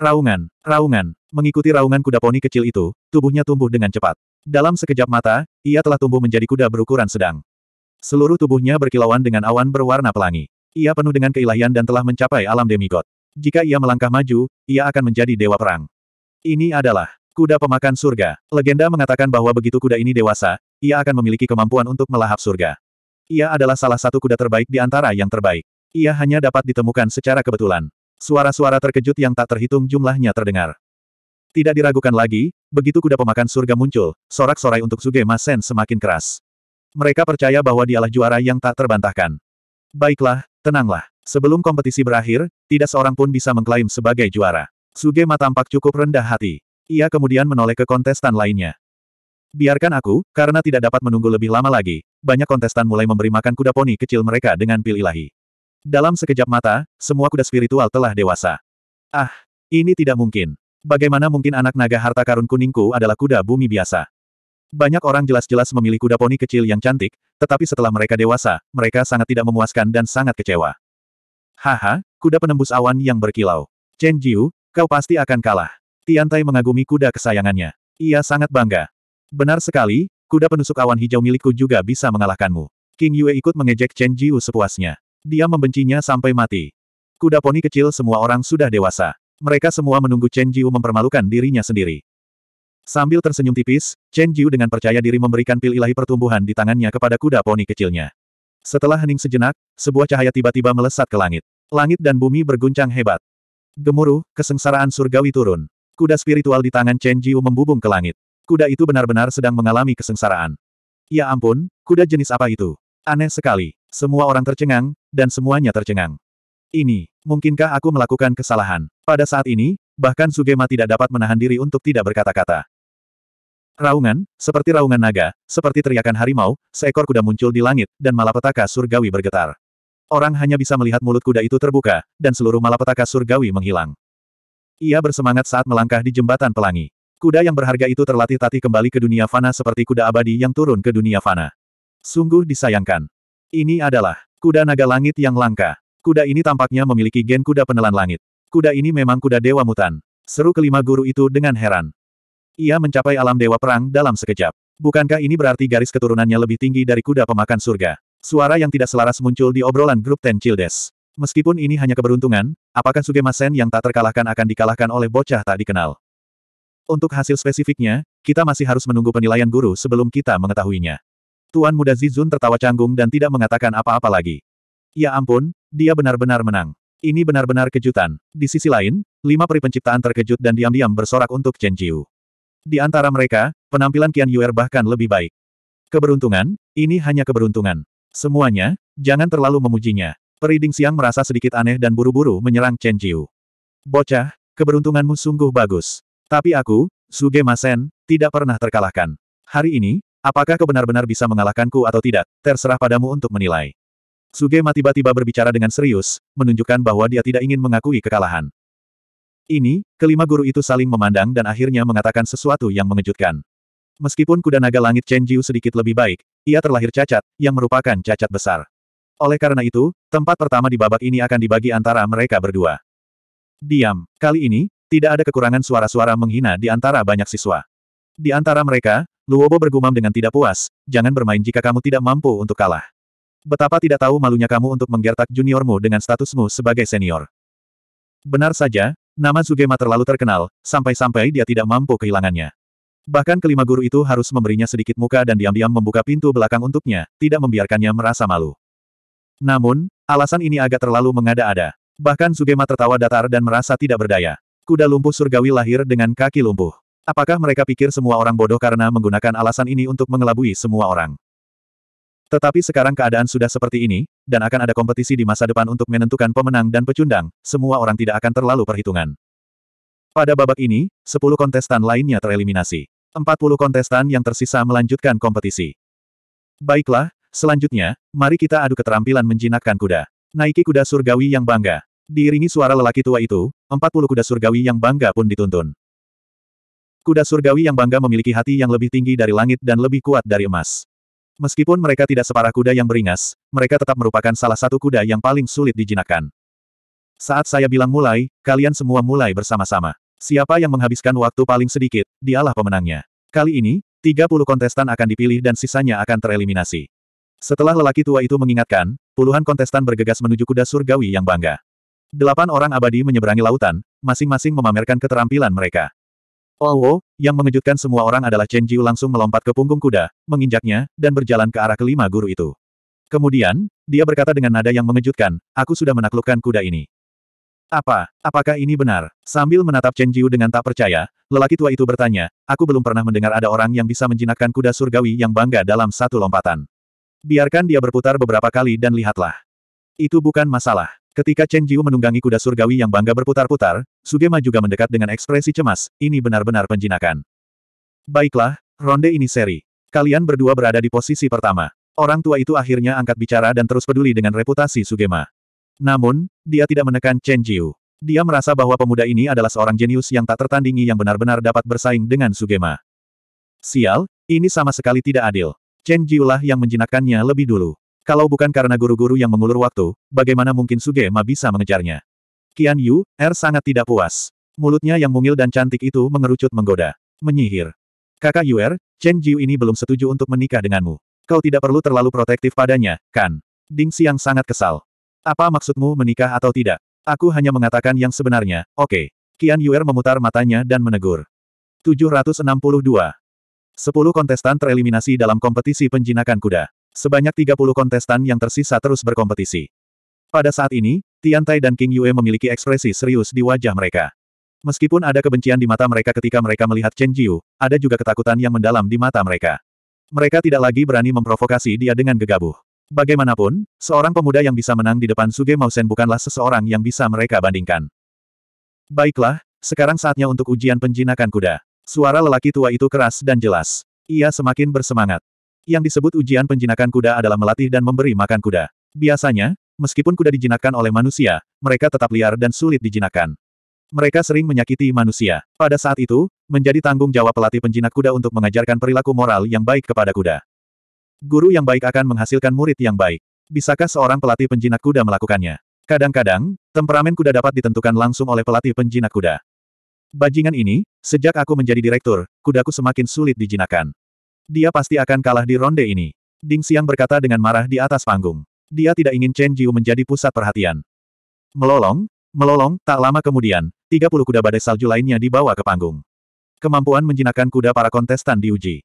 Raungan, raungan, mengikuti raungan kuda poni kecil itu, tubuhnya tumbuh dengan cepat. Dalam sekejap mata, ia telah tumbuh menjadi kuda berukuran sedang. Seluruh tubuhnya berkilauan dengan awan berwarna pelangi. Ia penuh dengan keilahian dan telah mencapai alam demigod. Jika ia melangkah maju, ia akan menjadi dewa perang. Ini adalah kuda pemakan surga. Legenda mengatakan bahwa begitu kuda ini dewasa, ia akan memiliki kemampuan untuk melahap surga. Ia adalah salah satu kuda terbaik di antara yang terbaik. Ia hanya dapat ditemukan secara kebetulan. Suara-suara terkejut yang tak terhitung jumlahnya terdengar. Tidak diragukan lagi, begitu kuda pemakan surga muncul, sorak-sorai untuk Suge Masen semakin keras. Mereka percaya bahwa dialah juara yang tak terbantahkan. Baiklah, tenanglah. Sebelum kompetisi berakhir, tidak seorang pun bisa mengklaim sebagai juara. Sugema tampak cukup rendah hati. Ia kemudian menoleh ke kontestan lainnya. Biarkan aku, karena tidak dapat menunggu lebih lama lagi. Banyak kontestan mulai memberi makan kuda poni kecil mereka dengan pil ilahi. Dalam sekejap mata, semua kuda spiritual telah dewasa. Ah, ini tidak mungkin. Bagaimana mungkin anak naga harta karun kuningku adalah kuda bumi biasa? Banyak orang jelas-jelas memilih kuda poni kecil yang cantik, tetapi setelah mereka dewasa, mereka sangat tidak memuaskan dan sangat kecewa. Haha, kuda penembus awan yang berkilau. Chen Jiu, kau pasti akan kalah. Tiantai mengagumi kuda kesayangannya. Ia sangat bangga. Benar sekali, kuda penusuk awan hijau milikku juga bisa mengalahkanmu. King Yue ikut mengejek Chen Jiu sepuasnya. Dia membencinya sampai mati. Kuda poni kecil semua orang sudah dewasa. Mereka semua menunggu Chen Jiu mempermalukan dirinya sendiri. Sambil tersenyum tipis, Chen Jiu dengan percaya diri memberikan pil ilahi pertumbuhan di tangannya kepada kuda poni kecilnya. Setelah hening sejenak, sebuah cahaya tiba-tiba melesat ke langit. Langit dan bumi berguncang hebat. Gemuruh, kesengsaraan surgawi turun. Kuda spiritual di tangan Chen Jiu membubung ke langit. Kuda itu benar-benar sedang mengalami kesengsaraan. Ya ampun, kuda jenis apa itu? Aneh sekali. Semua orang tercengang, dan semuanya tercengang. Ini, mungkinkah aku melakukan kesalahan? Pada saat ini, bahkan Sugema tidak dapat menahan diri untuk tidak berkata-kata. Raungan, seperti raungan naga, seperti teriakan harimau, seekor kuda muncul di langit, dan malapetaka surgawi bergetar. Orang hanya bisa melihat mulut kuda itu terbuka, dan seluruh malapetaka surgawi menghilang. Ia bersemangat saat melangkah di jembatan pelangi. Kuda yang berharga itu terlatih-tatih kembali ke dunia fana seperti kuda abadi yang turun ke dunia fana. Sungguh disayangkan. Ini adalah kuda naga langit yang langka. Kuda ini tampaknya memiliki gen kuda penelan langit. Kuda ini memang kuda dewa mutan. Seru kelima guru itu dengan heran. Ia mencapai alam dewa perang dalam sekejap. Bukankah ini berarti garis keturunannya lebih tinggi dari kuda pemakan surga? Suara yang tidak selaras muncul di obrolan grup Ten Childes. Meskipun ini hanya keberuntungan, apakah Sugemasen yang tak terkalahkan akan dikalahkan oleh bocah tak dikenal? Untuk hasil spesifiknya, kita masih harus menunggu penilaian guru sebelum kita mengetahuinya. Tuan muda Zizun tertawa canggung dan tidak mengatakan apa-apa lagi. Ya ampun, dia benar-benar menang. Ini benar-benar kejutan. Di sisi lain, lima peri penciptaan terkejut dan diam-diam bersorak untuk Chen Jiu. Di antara mereka, penampilan Qian Yuer bahkan lebih baik. Keberuntungan, ini hanya keberuntungan. Semuanya, jangan terlalu memujinya. Periding siang merasa sedikit aneh dan buru-buru menyerang Chen Jiu. Bocah, keberuntunganmu sungguh bagus. Tapi aku, Suge Masen, tidak pernah terkalahkan. Hari ini, Apakah kau benar-benar bisa mengalahkanku atau tidak, terserah padamu untuk menilai. Ma tiba-tiba berbicara dengan serius, menunjukkan bahwa dia tidak ingin mengakui kekalahan. Ini, kelima guru itu saling memandang dan akhirnya mengatakan sesuatu yang mengejutkan. Meskipun kuda naga langit Chen Jiu sedikit lebih baik, ia terlahir cacat, yang merupakan cacat besar. Oleh karena itu, tempat pertama di babak ini akan dibagi antara mereka berdua. Diam. Kali ini, tidak ada kekurangan suara-suara menghina di antara banyak siswa. Di antara mereka, Luobo bergumam dengan tidak puas, jangan bermain jika kamu tidak mampu untuk kalah. Betapa tidak tahu malunya kamu untuk menggertak juniormu dengan statusmu sebagai senior. Benar saja, nama Zugema terlalu terkenal, sampai-sampai dia tidak mampu kehilangannya. Bahkan kelima guru itu harus memberinya sedikit muka dan diam-diam membuka pintu belakang untuknya, tidak membiarkannya merasa malu. Namun, alasan ini agak terlalu mengada-ada. Bahkan Sugema tertawa datar dan merasa tidak berdaya. Kuda lumpuh surgawi lahir dengan kaki lumpuh. Apakah mereka pikir semua orang bodoh karena menggunakan alasan ini untuk mengelabui semua orang? Tetapi sekarang keadaan sudah seperti ini, dan akan ada kompetisi di masa depan untuk menentukan pemenang dan pecundang, semua orang tidak akan terlalu perhitungan. Pada babak ini, 10 kontestan lainnya tereliminasi. 40 kontestan yang tersisa melanjutkan kompetisi. Baiklah, selanjutnya, mari kita adu keterampilan menjinakkan kuda. Naiki kuda surgawi yang bangga. Diiringi suara lelaki tua itu, 40 kuda surgawi yang bangga pun dituntun. Kuda surgawi yang bangga memiliki hati yang lebih tinggi dari langit dan lebih kuat dari emas. Meskipun mereka tidak separah kuda yang beringas, mereka tetap merupakan salah satu kuda yang paling sulit dijinakkan. Saat saya bilang mulai, kalian semua mulai bersama-sama. Siapa yang menghabiskan waktu paling sedikit, dialah pemenangnya. Kali ini, 30 kontestan akan dipilih dan sisanya akan tereliminasi. Setelah lelaki tua itu mengingatkan, puluhan kontestan bergegas menuju kuda surgawi yang bangga. Delapan orang abadi menyeberangi lautan, masing-masing memamerkan keterampilan mereka. Oh, oh, yang mengejutkan semua orang adalah Chen Jiu langsung melompat ke punggung kuda, menginjaknya, dan berjalan ke arah kelima guru itu. Kemudian, dia berkata dengan nada yang mengejutkan, aku sudah menaklukkan kuda ini. Apa? Apakah ini benar? Sambil menatap Chen Jiu dengan tak percaya, lelaki tua itu bertanya, aku belum pernah mendengar ada orang yang bisa menjinakkan kuda surgawi yang bangga dalam satu lompatan. Biarkan dia berputar beberapa kali dan lihatlah. Itu bukan masalah. Ketika Chen Jiu menunggangi kuda surgawi yang bangga berputar-putar, Sugema juga mendekat dengan ekspresi cemas, ini benar-benar penjinakan. Baiklah, ronde ini seri. Kalian berdua berada di posisi pertama. Orang tua itu akhirnya angkat bicara dan terus peduli dengan reputasi Sugema. Namun, dia tidak menekan Chen Jiu. Dia merasa bahwa pemuda ini adalah seorang jenius yang tak tertandingi yang benar-benar dapat bersaing dengan Sugema. Sial, ini sama sekali tidak adil. Chen Jiu lah yang menjinakkannya lebih dulu. Kalau bukan karena guru-guru yang mengulur waktu, bagaimana mungkin Sugema bisa mengejarnya? Qian Yu, Er sangat tidak puas. Mulutnya yang mungil dan cantik itu mengerucut menggoda. Menyihir. Kakak Yuer, Chen Jiu ini belum setuju untuk menikah denganmu. Kau tidak perlu terlalu protektif padanya, kan? Ding Xiang sangat kesal. Apa maksudmu menikah atau tidak? Aku hanya mengatakan yang sebenarnya, oke. Okay. Qian Yuer memutar matanya dan menegur. 762. 10 kontestan tereliminasi dalam kompetisi penjinakan kuda. Sebanyak 30 kontestan yang tersisa terus berkompetisi. Pada saat ini, Tian Tai dan King Yue memiliki ekspresi serius di wajah mereka. Meskipun ada kebencian di mata mereka ketika mereka melihat Chen Jiu, ada juga ketakutan yang mendalam di mata mereka. Mereka tidak lagi berani memprovokasi dia dengan gegabah. Bagaimanapun, seorang pemuda yang bisa menang di depan Suge Mausen bukanlah seseorang yang bisa mereka bandingkan. Baiklah, sekarang saatnya untuk ujian penjinakan kuda. Suara lelaki tua itu keras dan jelas. Ia semakin bersemangat. Yang disebut ujian penjinakan kuda adalah melatih dan memberi makan kuda. Biasanya, meskipun kuda dijinakkan oleh manusia, mereka tetap liar dan sulit dijinakkan. Mereka sering menyakiti manusia. Pada saat itu, menjadi tanggung jawab pelatih penjinak kuda untuk mengajarkan perilaku moral yang baik kepada kuda. Guru yang baik akan menghasilkan murid yang baik. Bisakah seorang pelatih penjinak kuda melakukannya? Kadang-kadang, temperamen kuda dapat ditentukan langsung oleh pelatih penjinak kuda. Bajingan ini, sejak aku menjadi direktur, kudaku semakin sulit dijinakan. Dia pasti akan kalah di ronde ini. Ding Xiang berkata dengan marah di atas panggung. Dia tidak ingin Chen Jiu menjadi pusat perhatian. Melolong, melolong, tak lama kemudian, 30 kuda badai salju lainnya dibawa ke panggung. Kemampuan menjinakkan kuda para kontestan diuji.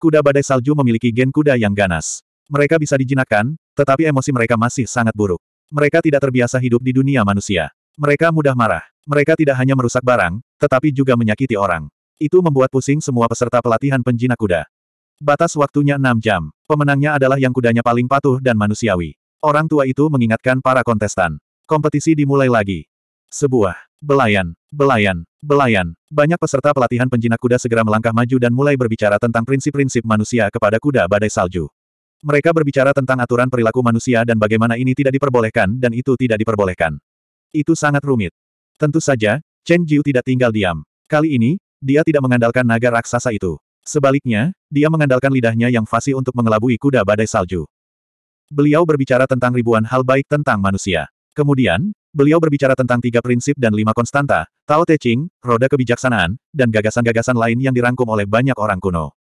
Kuda badai salju memiliki gen kuda yang ganas. Mereka bisa dijinakkan, tetapi emosi mereka masih sangat buruk. Mereka tidak terbiasa hidup di dunia manusia. Mereka mudah marah. Mereka tidak hanya merusak barang, tetapi juga menyakiti orang. Itu membuat pusing semua peserta pelatihan penjinak kuda. Batas waktunya 6 jam. Pemenangnya adalah yang kudanya paling patuh dan manusiawi. Orang tua itu mengingatkan para kontestan. Kompetisi dimulai lagi. Sebuah belayan, belayan, belayan. Banyak peserta pelatihan penjinak kuda segera melangkah maju dan mulai berbicara tentang prinsip-prinsip manusia kepada kuda badai salju. Mereka berbicara tentang aturan perilaku manusia dan bagaimana ini tidak diperbolehkan dan itu tidak diperbolehkan. Itu sangat rumit. Tentu saja, Chen Jiu tidak tinggal diam. Kali ini, dia tidak mengandalkan naga raksasa itu. Sebaliknya, dia mengandalkan lidahnya yang fasih untuk mengelabui kuda badai salju. Beliau berbicara tentang ribuan hal baik tentang manusia. Kemudian, beliau berbicara tentang tiga prinsip dan lima konstanta, Tao Te Ching, roda kebijaksanaan, dan gagasan-gagasan lain yang dirangkum oleh banyak orang kuno.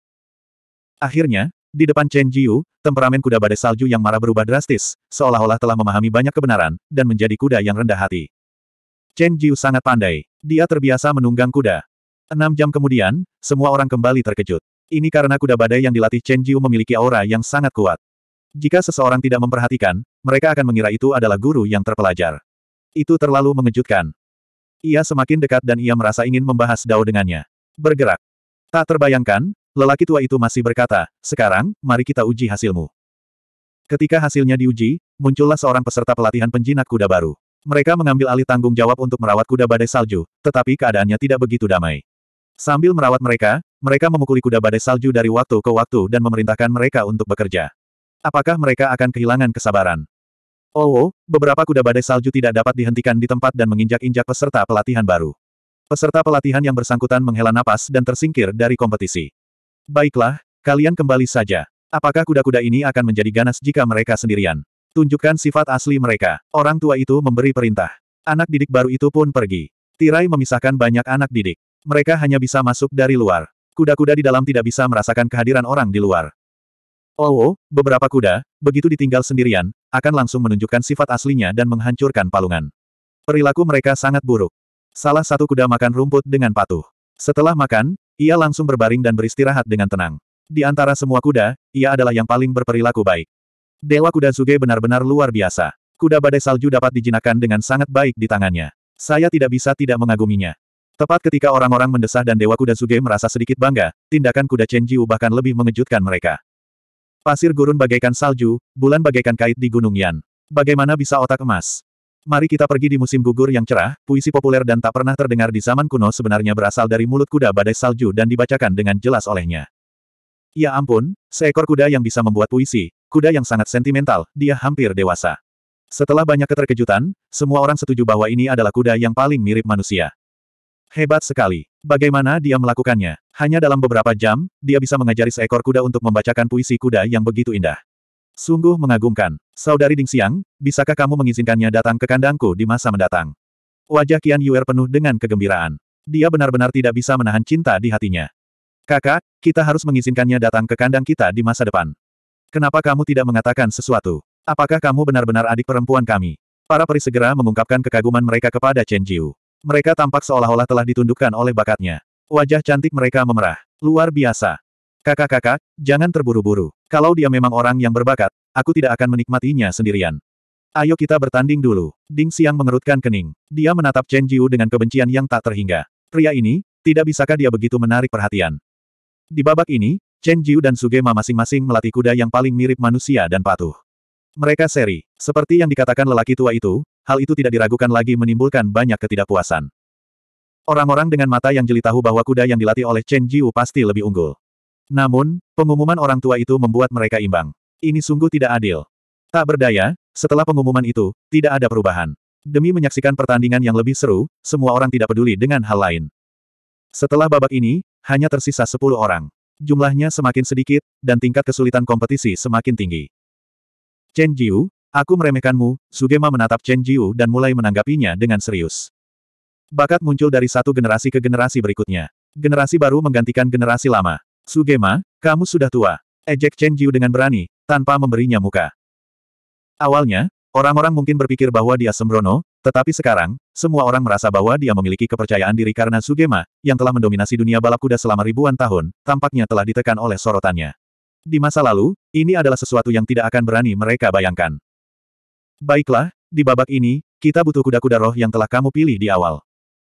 Akhirnya, di depan Chen Jiu, temperamen kuda badai salju yang marah berubah drastis, seolah-olah telah memahami banyak kebenaran, dan menjadi kuda yang rendah hati. Chen Jiu sangat pandai. Dia terbiasa menunggang kuda. Enam jam kemudian, semua orang kembali terkejut. Ini karena kuda badai yang dilatih Chen Jiu memiliki aura yang sangat kuat. Jika seseorang tidak memperhatikan, mereka akan mengira itu adalah guru yang terpelajar. Itu terlalu mengejutkan. Ia semakin dekat dan ia merasa ingin membahas Dao dengannya. Bergerak. Tak terbayangkan, lelaki tua itu masih berkata, sekarang, mari kita uji hasilmu. Ketika hasilnya diuji, muncullah seorang peserta pelatihan penjinak kuda baru. Mereka mengambil alih tanggung jawab untuk merawat kuda badai salju, tetapi keadaannya tidak begitu damai. Sambil merawat mereka, mereka memukuli kuda badai salju dari waktu ke waktu dan memerintahkan mereka untuk bekerja. Apakah mereka akan kehilangan kesabaran? Oh, oh beberapa kuda badai salju tidak dapat dihentikan di tempat dan menginjak-injak peserta pelatihan baru. Peserta pelatihan yang bersangkutan menghela napas dan tersingkir dari kompetisi. Baiklah, kalian kembali saja. Apakah kuda-kuda ini akan menjadi ganas jika mereka sendirian? Tunjukkan sifat asli mereka. Orang tua itu memberi perintah. Anak didik baru itu pun pergi. Tirai memisahkan banyak anak didik. Mereka hanya bisa masuk dari luar. Kuda-kuda di dalam tidak bisa merasakan kehadiran orang di luar. Oh, oh, beberapa kuda, begitu ditinggal sendirian, akan langsung menunjukkan sifat aslinya dan menghancurkan palungan. Perilaku mereka sangat buruk. Salah satu kuda makan rumput dengan patuh. Setelah makan, ia langsung berbaring dan beristirahat dengan tenang. Di antara semua kuda, ia adalah yang paling berperilaku baik. Dewa kuda Zuge benar-benar luar biasa. Kuda badai salju dapat dijinakkan dengan sangat baik di tangannya. Saya tidak bisa tidak mengaguminya. Tepat ketika orang-orang mendesah dan Dewa Kuda Zuge merasa sedikit bangga, tindakan kuda Chen Jiu bahkan lebih mengejutkan mereka. Pasir gurun bagaikan salju, bulan bagaikan kait di Gunung Yan. Bagaimana bisa otak emas? Mari kita pergi di musim gugur yang cerah, puisi populer dan tak pernah terdengar di zaman kuno sebenarnya berasal dari mulut kuda badai salju dan dibacakan dengan jelas olehnya. Ya ampun, seekor kuda yang bisa membuat puisi, kuda yang sangat sentimental, dia hampir dewasa. Setelah banyak keterkejutan, semua orang setuju bahwa ini adalah kuda yang paling mirip manusia. Hebat sekali. Bagaimana dia melakukannya? Hanya dalam beberapa jam, dia bisa mengajari seekor kuda untuk membacakan puisi kuda yang begitu indah. Sungguh mengagumkan. Saudari Ding Xiang, bisakah kamu mengizinkannya datang ke kandangku di masa mendatang? Wajah Qian Yuer penuh dengan kegembiraan. Dia benar-benar tidak bisa menahan cinta di hatinya. Kakak, kita harus mengizinkannya datang ke kandang kita di masa depan. Kenapa kamu tidak mengatakan sesuatu? Apakah kamu benar-benar adik perempuan kami? Para peri segera mengungkapkan kekaguman mereka kepada Chen Jiu. Mereka tampak seolah-olah telah ditundukkan oleh bakatnya. Wajah cantik mereka memerah. Luar biasa. Kakak-kakak, jangan terburu-buru. Kalau dia memang orang yang berbakat, aku tidak akan menikmatinya sendirian. Ayo kita bertanding dulu. Ding Xiang mengerutkan kening. Dia menatap Chen Jiu dengan kebencian yang tak terhingga. Pria ini, tidak bisakah dia begitu menarik perhatian? Di babak ini, Chen Jiu dan Sugema masing-masing melatih kuda yang paling mirip manusia dan patuh. Mereka seri. Seperti yang dikatakan lelaki tua itu, hal itu tidak diragukan lagi menimbulkan banyak ketidakpuasan. Orang-orang dengan mata yang jeli tahu bahwa kuda yang dilatih oleh Chen Jiu pasti lebih unggul. Namun, pengumuman orang tua itu membuat mereka imbang. Ini sungguh tidak adil. Tak berdaya, setelah pengumuman itu, tidak ada perubahan. Demi menyaksikan pertandingan yang lebih seru, semua orang tidak peduli dengan hal lain. Setelah babak ini, hanya tersisa 10 orang. Jumlahnya semakin sedikit, dan tingkat kesulitan kompetisi semakin tinggi. Chen Jiu, Aku meremehkanmu, Sugema menatap Chen Jiu dan mulai menanggapinya dengan serius. Bakat muncul dari satu generasi ke generasi berikutnya. Generasi baru menggantikan generasi lama. Sugema, kamu sudah tua. Ejek Chen Jiu dengan berani, tanpa memberinya muka. Awalnya, orang-orang mungkin berpikir bahwa dia sembrono, tetapi sekarang, semua orang merasa bahwa dia memiliki kepercayaan diri karena Sugema, yang telah mendominasi dunia balap kuda selama ribuan tahun, tampaknya telah ditekan oleh sorotannya. Di masa lalu, ini adalah sesuatu yang tidak akan berani mereka bayangkan. Baiklah, di babak ini, kita butuh kuda-kuda roh yang telah kamu pilih di awal.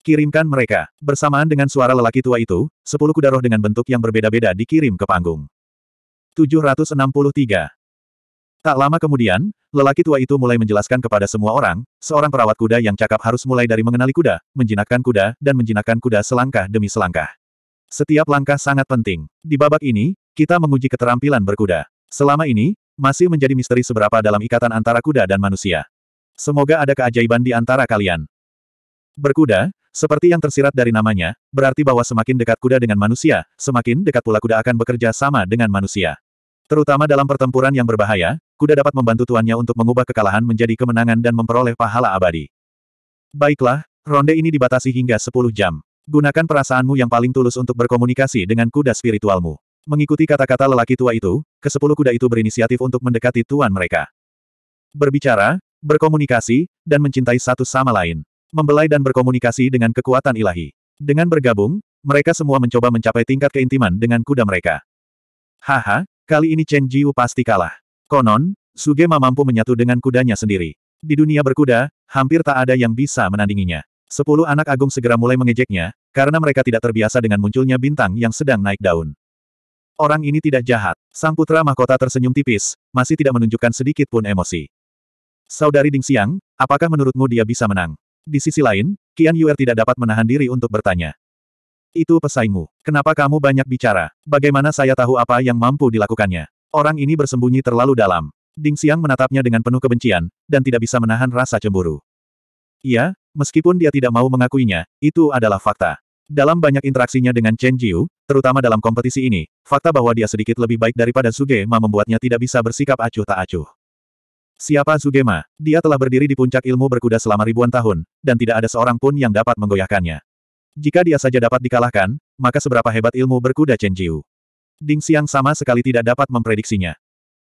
Kirimkan mereka. Bersamaan dengan suara lelaki tua itu, sepuluh kuda roh dengan bentuk yang berbeda-beda dikirim ke panggung. 763. Tak lama kemudian, lelaki tua itu mulai menjelaskan kepada semua orang, seorang perawat kuda yang cakap harus mulai dari mengenali kuda, menjinakkan kuda, dan menjinakkan kuda selangkah demi selangkah. Setiap langkah sangat penting. Di babak ini, kita menguji keterampilan berkuda. Selama ini, masih menjadi misteri seberapa dalam ikatan antara kuda dan manusia. Semoga ada keajaiban di antara kalian. Berkuda, seperti yang tersirat dari namanya, berarti bahwa semakin dekat kuda dengan manusia, semakin dekat pula kuda akan bekerja sama dengan manusia. Terutama dalam pertempuran yang berbahaya, kuda dapat membantu tuannya untuk mengubah kekalahan menjadi kemenangan dan memperoleh pahala abadi. Baiklah, ronde ini dibatasi hingga 10 jam. Gunakan perasaanmu yang paling tulus untuk berkomunikasi dengan kuda spiritualmu. Mengikuti kata-kata lelaki tua itu, kesepuluh kuda itu berinisiatif untuk mendekati tuan mereka. Berbicara, berkomunikasi, dan mencintai satu sama lain. Membelai dan berkomunikasi dengan kekuatan ilahi. Dengan bergabung, mereka semua mencoba mencapai tingkat keintiman dengan kuda mereka. Haha, kali ini Chen Jiu pasti kalah. Konon, Sugema mampu menyatu dengan kudanya sendiri. Di dunia berkuda, hampir tak ada yang bisa menandinginya. Sepuluh anak agung segera mulai mengejeknya, karena mereka tidak terbiasa dengan munculnya bintang yang sedang naik daun. Orang ini tidak jahat. Sang putra mahkota tersenyum tipis, masih tidak menunjukkan sedikit pun emosi. Saudari Ding Xiang, apakah menurutmu dia bisa menang? Di sisi lain, Qian Yuer tidak dapat menahan diri untuk bertanya. Itu pesaingmu. Kenapa kamu banyak bicara? Bagaimana saya tahu apa yang mampu dilakukannya? Orang ini bersembunyi terlalu dalam. Ding Xiang menatapnya dengan penuh kebencian, dan tidak bisa menahan rasa cemburu. Iya, meskipun dia tidak mau mengakuinya, itu adalah fakta. Dalam banyak interaksinya dengan Chen Jiu, terutama dalam kompetisi ini, fakta bahwa dia sedikit lebih baik daripada Ma membuatnya tidak bisa bersikap acuh tak acuh. Siapa Ma? Dia telah berdiri di puncak ilmu berkuda selama ribuan tahun, dan tidak ada seorang pun yang dapat menggoyahkannya. Jika dia saja dapat dikalahkan, maka seberapa hebat ilmu berkuda Chen Jiu. Ding Xiang sama sekali tidak dapat memprediksinya.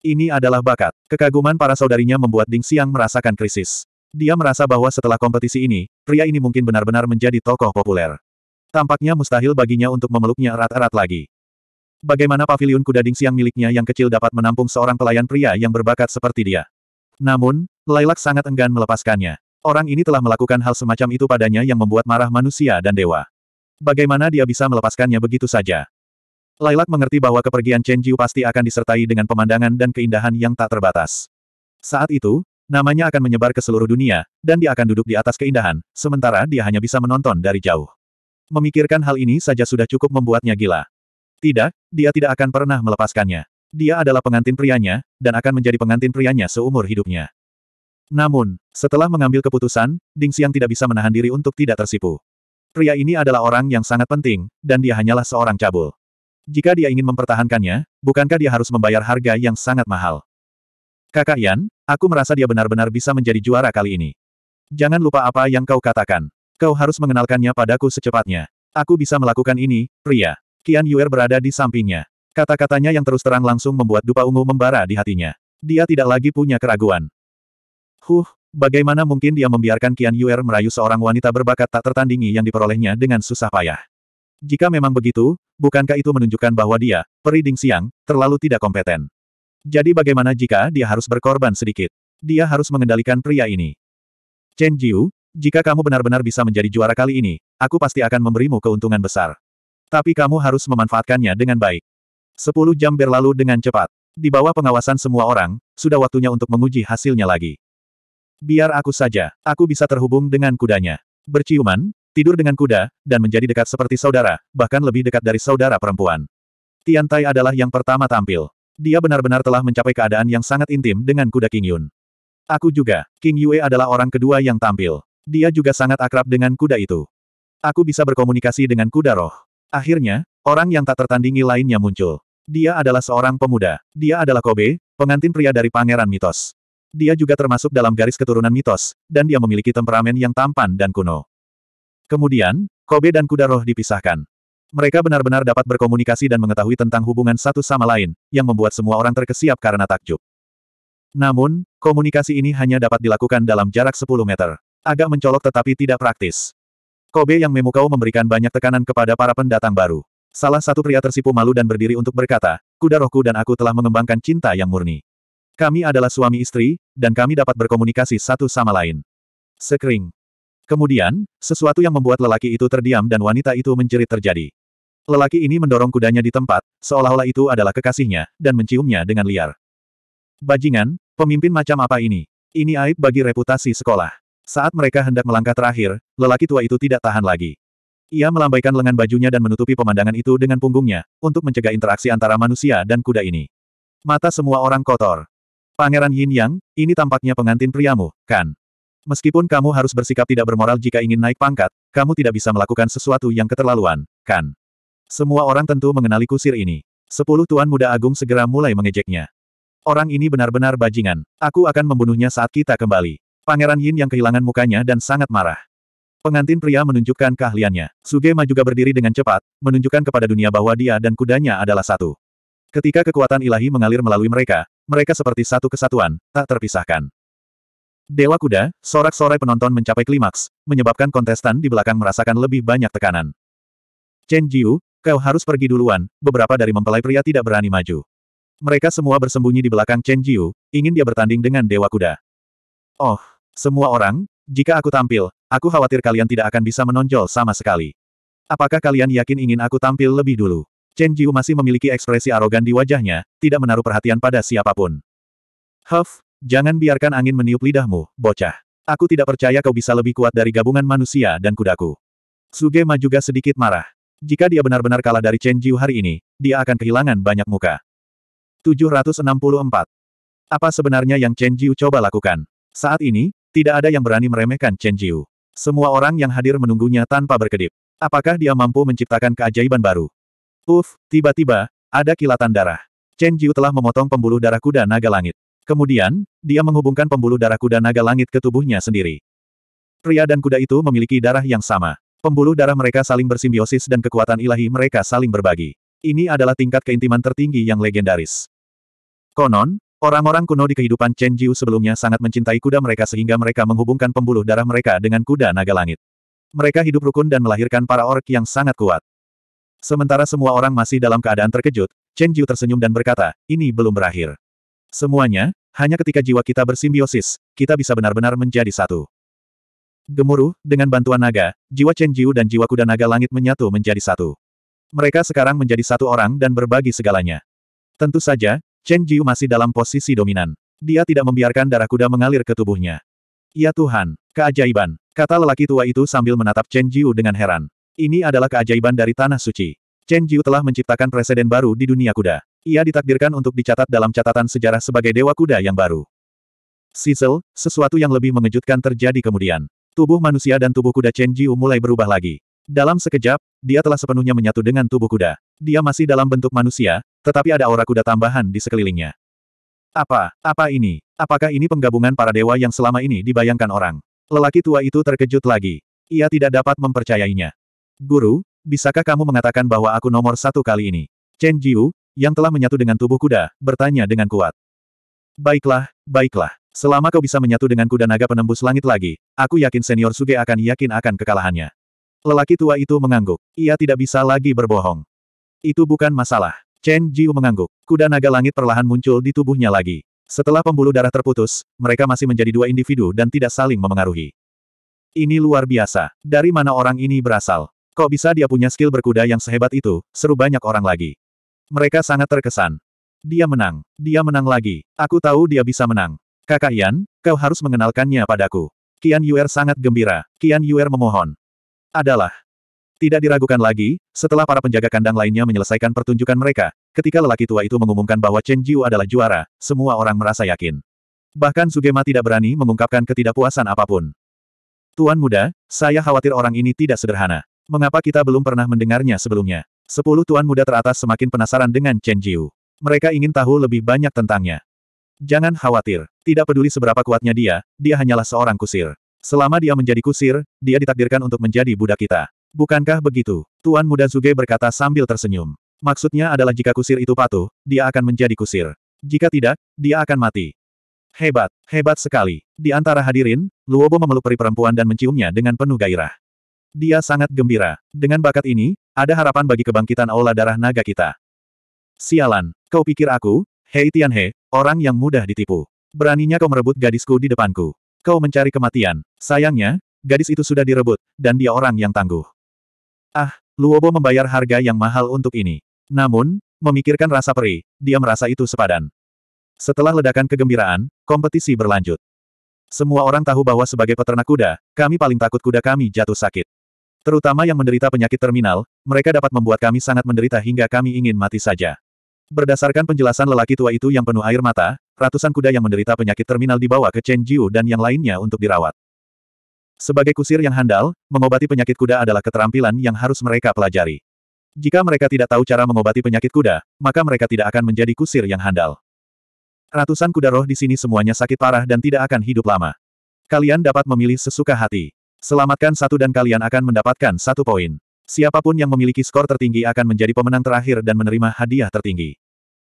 Ini adalah bakat. Kekaguman para saudarinya membuat Ding Xiang merasakan krisis. Dia merasa bahwa setelah kompetisi ini, pria ini mungkin benar-benar menjadi tokoh populer. Tampaknya mustahil baginya untuk memeluknya erat-erat lagi. Bagaimana pavilion kuda dingsiang miliknya yang kecil dapat menampung seorang pelayan pria yang berbakat seperti dia? Namun, Lailak sangat enggan melepaskannya. Orang ini telah melakukan hal semacam itu padanya yang membuat marah manusia dan dewa. Bagaimana dia bisa melepaskannya begitu saja? Lailak mengerti bahwa kepergian Chen Jiu pasti akan disertai dengan pemandangan dan keindahan yang tak terbatas. Saat itu, namanya akan menyebar ke seluruh dunia, dan dia akan duduk di atas keindahan, sementara dia hanya bisa menonton dari jauh. Memikirkan hal ini saja sudah cukup membuatnya gila. Tidak, dia tidak akan pernah melepaskannya. Dia adalah pengantin prianya, dan akan menjadi pengantin prianya seumur hidupnya. Namun, setelah mengambil keputusan, Ding Xiang tidak bisa menahan diri untuk tidak tersipu. Pria ini adalah orang yang sangat penting, dan dia hanyalah seorang cabul. Jika dia ingin mempertahankannya, bukankah dia harus membayar harga yang sangat mahal? Kakak Yan, aku merasa dia benar-benar bisa menjadi juara kali ini. Jangan lupa apa yang kau katakan. Kau harus mengenalkannya padaku secepatnya. Aku bisa melakukan ini, pria. Qian Yuer berada di sampingnya. Kata-katanya yang terus terang langsung membuat dupa ungu membara di hatinya. Dia tidak lagi punya keraguan. Huh, bagaimana mungkin dia membiarkan Qian Yuer merayu seorang wanita berbakat tak tertandingi yang diperolehnya dengan susah payah. Jika memang begitu, bukankah itu menunjukkan bahwa dia, peri Ding Siang, terlalu tidak kompeten. Jadi bagaimana jika dia harus berkorban sedikit? Dia harus mengendalikan pria ini. Chen Jiu, jika kamu benar-benar bisa menjadi juara kali ini, aku pasti akan memberimu keuntungan besar. Tapi kamu harus memanfaatkannya dengan baik. Sepuluh jam berlalu dengan cepat. Di bawah pengawasan semua orang, sudah waktunya untuk menguji hasilnya lagi. Biar aku saja, aku bisa terhubung dengan kudanya. Berciuman, tidur dengan kuda, dan menjadi dekat seperti saudara, bahkan lebih dekat dari saudara perempuan. Tian Tai adalah yang pertama tampil. Dia benar-benar telah mencapai keadaan yang sangat intim dengan kuda King Yun. Aku juga, King Yue adalah orang kedua yang tampil. Dia juga sangat akrab dengan kuda itu. Aku bisa berkomunikasi dengan kuda roh. Akhirnya, orang yang tak tertandingi lainnya muncul. Dia adalah seorang pemuda. Dia adalah Kobe, pengantin pria dari pangeran mitos. Dia juga termasuk dalam garis keturunan mitos, dan dia memiliki temperamen yang tampan dan kuno. Kemudian, Kobe dan kuda roh dipisahkan. Mereka benar-benar dapat berkomunikasi dan mengetahui tentang hubungan satu sama lain, yang membuat semua orang terkesiap karena takjub. Namun, komunikasi ini hanya dapat dilakukan dalam jarak 10 meter. Agak mencolok tetapi tidak praktis. Kobe yang memukau memberikan banyak tekanan kepada para pendatang baru. Salah satu pria tersipu malu dan berdiri untuk berkata, kuda rohku dan aku telah mengembangkan cinta yang murni. Kami adalah suami istri, dan kami dapat berkomunikasi satu sama lain. Sekering. Kemudian, sesuatu yang membuat lelaki itu terdiam dan wanita itu menjerit terjadi. Lelaki ini mendorong kudanya di tempat, seolah-olah itu adalah kekasihnya, dan menciumnya dengan liar. Bajingan, pemimpin macam apa ini? Ini aib bagi reputasi sekolah. Saat mereka hendak melangkah terakhir, lelaki tua itu tidak tahan lagi. Ia melambaikan lengan bajunya dan menutupi pemandangan itu dengan punggungnya, untuk mencegah interaksi antara manusia dan kuda ini. Mata semua orang kotor. Pangeran Yin Yang, ini tampaknya pengantin priamu, kan? Meskipun kamu harus bersikap tidak bermoral jika ingin naik pangkat, kamu tidak bisa melakukan sesuatu yang keterlaluan, kan? Semua orang tentu mengenali kusir ini. Sepuluh tuan muda agung segera mulai mengejeknya. Orang ini benar-benar bajingan. Aku akan membunuhnya saat kita kembali. Pangeran Yin yang kehilangan mukanya dan sangat marah. Pengantin pria menunjukkan keahliannya. Sugema juga berdiri dengan cepat, menunjukkan kepada dunia bahwa dia dan kudanya adalah satu. Ketika kekuatan ilahi mengalir melalui mereka, mereka seperti satu kesatuan, tak terpisahkan. Dewa kuda, sorak-sorai penonton mencapai klimaks, menyebabkan kontestan di belakang merasakan lebih banyak tekanan. Chen Jiu, kau harus pergi duluan, beberapa dari mempelai pria tidak berani maju. Mereka semua bersembunyi di belakang Chen Jiu, ingin dia bertanding dengan Dewa Kuda. Oh, semua orang, jika aku tampil, aku khawatir kalian tidak akan bisa menonjol sama sekali. Apakah kalian yakin ingin aku tampil lebih dulu? Chen Jiu masih memiliki ekspresi arogan di wajahnya, tidak menaruh perhatian pada siapapun. Huff, jangan biarkan angin meniup lidahmu, bocah. Aku tidak percaya kau bisa lebih kuat dari gabungan manusia dan kudaku. Sugema juga sedikit marah. Jika dia benar-benar kalah dari Chen Jiu hari ini, dia akan kehilangan banyak muka. 764. Apa sebenarnya yang Chen Jiu coba lakukan? Saat ini, tidak ada yang berani meremehkan Chen Jiu. Semua orang yang hadir menunggunya tanpa berkedip. Apakah dia mampu menciptakan keajaiban baru? Uf, tiba-tiba, ada kilatan darah. Chen Jiu telah memotong pembuluh darah kuda naga langit. Kemudian, dia menghubungkan pembuluh darah kuda naga langit ke tubuhnya sendiri. Pria dan kuda itu memiliki darah yang sama. Pembuluh darah mereka saling bersimbiosis dan kekuatan ilahi mereka saling berbagi. Ini adalah tingkat keintiman tertinggi yang legendaris. Konon, Orang-orang kuno di kehidupan Chen Jiu sebelumnya sangat mencintai kuda mereka sehingga mereka menghubungkan pembuluh darah mereka dengan kuda naga langit. Mereka hidup rukun dan melahirkan para ork yang sangat kuat. Sementara semua orang masih dalam keadaan terkejut, Chen Jiu tersenyum dan berkata, ini belum berakhir. Semuanya, hanya ketika jiwa kita bersimbiosis, kita bisa benar-benar menjadi satu. Gemuruh, dengan bantuan naga, jiwa Chen Jiu dan jiwa kuda naga langit menyatu menjadi satu. Mereka sekarang menjadi satu orang dan berbagi segalanya. Tentu saja, Chen Jiu masih dalam posisi dominan. Dia tidak membiarkan darah kuda mengalir ke tubuhnya. Ya Tuhan, keajaiban, kata lelaki tua itu sambil menatap Chen Jiu dengan heran. Ini adalah keajaiban dari Tanah Suci. Chen Jiu telah menciptakan presiden baru di dunia kuda. Ia ditakdirkan untuk dicatat dalam catatan sejarah sebagai dewa kuda yang baru. Sisel, sesuatu yang lebih mengejutkan terjadi kemudian. Tubuh manusia dan tubuh kuda Chen Jiu mulai berubah lagi. Dalam sekejap, dia telah sepenuhnya menyatu dengan tubuh kuda. Dia masih dalam bentuk manusia, tetapi ada aura kuda tambahan di sekelilingnya. Apa, apa ini? Apakah ini penggabungan para dewa yang selama ini dibayangkan orang? Lelaki tua itu terkejut lagi. Ia tidak dapat mempercayainya. Guru, bisakah kamu mengatakan bahwa aku nomor satu kali ini? Chen Jiu, yang telah menyatu dengan tubuh kuda, bertanya dengan kuat. Baiklah, baiklah. Selama kau bisa menyatu dengan kuda naga penembus langit lagi, aku yakin senior Suge akan yakin akan kekalahannya. Lelaki tua itu mengangguk. Ia tidak bisa lagi berbohong. Itu bukan masalah. Chen Jiu mengangguk. Kuda naga langit perlahan muncul di tubuhnya lagi. Setelah pembuluh darah terputus, mereka masih menjadi dua individu dan tidak saling memengaruhi. Ini luar biasa. Dari mana orang ini berasal? Kok bisa dia punya skill berkuda yang sehebat itu, seru banyak orang lagi. Mereka sangat terkesan. Dia menang. Dia menang lagi. Aku tahu dia bisa menang. Kakak Yan, kau harus mengenalkannya padaku. Kian Yuer sangat gembira. Kian Yuer memohon. Adalah, tidak diragukan lagi, setelah para penjaga kandang lainnya menyelesaikan pertunjukan mereka, ketika lelaki tua itu mengumumkan bahwa Chen Jiu adalah juara, semua orang merasa yakin. Bahkan Sugema tidak berani mengungkapkan ketidakpuasan apapun. Tuan muda, saya khawatir orang ini tidak sederhana. Mengapa kita belum pernah mendengarnya sebelumnya? Sepuluh tuan muda teratas semakin penasaran dengan Chen Jiu. Mereka ingin tahu lebih banyak tentangnya. Jangan khawatir, tidak peduli seberapa kuatnya dia, dia hanyalah seorang kusir. Selama dia menjadi kusir, dia ditakdirkan untuk menjadi budak kita. Bukankah begitu? Tuan muda Zuge berkata sambil tersenyum. Maksudnya adalah jika kusir itu patuh, dia akan menjadi kusir. Jika tidak, dia akan mati. Hebat, hebat sekali. Di antara hadirin, Luobo memeluk peri perempuan dan menciumnya dengan penuh gairah. Dia sangat gembira. Dengan bakat ini, ada harapan bagi kebangkitan aula darah naga kita. Sialan, kau pikir aku, Hei Tianhe, orang yang mudah ditipu. Beraninya kau merebut gadisku di depanku. Kau mencari kematian. Sayangnya, gadis itu sudah direbut, dan dia orang yang tangguh. Ah, Luobo membayar harga yang mahal untuk ini. Namun, memikirkan rasa perih, dia merasa itu sepadan. Setelah ledakan kegembiraan, kompetisi berlanjut. Semua orang tahu bahwa sebagai peternak kuda, kami paling takut kuda kami jatuh sakit. Terutama yang menderita penyakit terminal, mereka dapat membuat kami sangat menderita hingga kami ingin mati saja. Berdasarkan penjelasan lelaki tua itu yang penuh air mata, ratusan kuda yang menderita penyakit terminal dibawa ke Chen Jiu dan yang lainnya untuk dirawat. Sebagai kusir yang handal, mengobati penyakit kuda adalah keterampilan yang harus mereka pelajari. Jika mereka tidak tahu cara mengobati penyakit kuda, maka mereka tidak akan menjadi kusir yang handal. Ratusan kuda roh di sini semuanya sakit parah dan tidak akan hidup lama. Kalian dapat memilih sesuka hati. Selamatkan satu dan kalian akan mendapatkan satu poin. Siapapun yang memiliki skor tertinggi akan menjadi pemenang terakhir dan menerima hadiah tertinggi.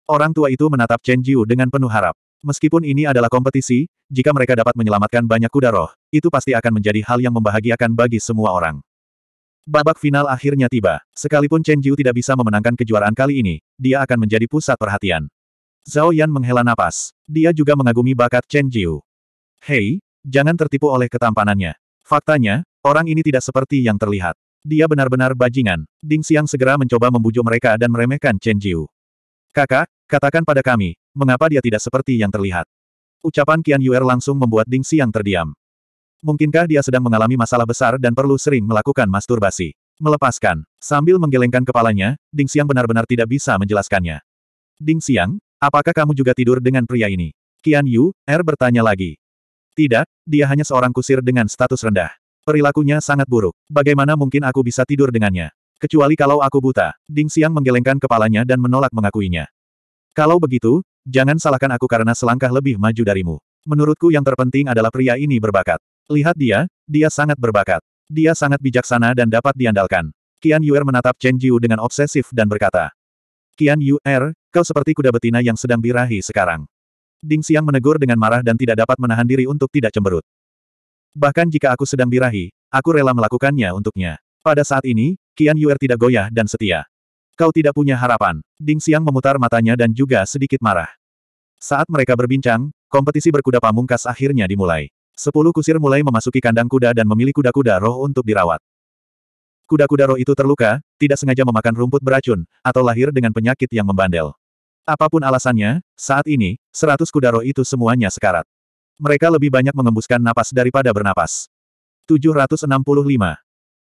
Orang tua itu menatap Chen Jiu dengan penuh harap. Meskipun ini adalah kompetisi, jika mereka dapat menyelamatkan banyak kuda roh, itu pasti akan menjadi hal yang membahagiakan bagi semua orang. Babak final akhirnya tiba. Sekalipun Chen Jiu tidak bisa memenangkan kejuaraan kali ini, dia akan menjadi pusat perhatian. Zhao Yan menghela napas. Dia juga mengagumi bakat Chen Jiu. Hei, jangan tertipu oleh ketampanannya. Faktanya, orang ini tidak seperti yang terlihat. Dia benar-benar bajingan. Ding Xiang segera mencoba membujuk mereka dan meremehkan Chen Jiu. Kakak, katakan pada kami, Mengapa dia tidak seperti yang terlihat? Ucapan Qian Yuer langsung membuat Ding Xiang terdiam. Mungkinkah dia sedang mengalami masalah besar dan perlu sering melakukan masturbasi? Melepaskan. Sambil menggelengkan kepalanya, Ding Xiang benar-benar tidak bisa menjelaskannya. Ding Xiang, apakah kamu juga tidur dengan pria ini? Qian Yu, Er bertanya lagi. Tidak, dia hanya seorang kusir dengan status rendah. Perilakunya sangat buruk. Bagaimana mungkin aku bisa tidur dengannya? Kecuali kalau aku buta. Ding Xiang menggelengkan kepalanya dan menolak mengakuinya. Kalau begitu, jangan salahkan aku karena selangkah lebih maju darimu. Menurutku yang terpenting adalah pria ini berbakat. Lihat dia, dia sangat berbakat. Dia sangat bijaksana dan dapat diandalkan. Qian Yuer menatap Chen Jiu dengan obsesif dan berkata, Qian Yuer, kau seperti kuda betina yang sedang birahi sekarang. Ding Xiang menegur dengan marah dan tidak dapat menahan diri untuk tidak cemberut. Bahkan jika aku sedang birahi, aku rela melakukannya untuknya. Pada saat ini, Qian Yuer tidak goyah dan setia. Kau tidak punya harapan. Ding Xiang memutar matanya dan juga sedikit marah. Saat mereka berbincang, kompetisi berkuda pamungkas akhirnya dimulai. Sepuluh kusir mulai memasuki kandang kuda dan memilih kuda-kuda roh untuk dirawat. Kuda-kuda roh itu terluka, tidak sengaja memakan rumput beracun, atau lahir dengan penyakit yang membandel. Apapun alasannya, saat ini, seratus kuda roh itu semuanya sekarat. Mereka lebih banyak mengembuskan napas daripada bernapas. 765.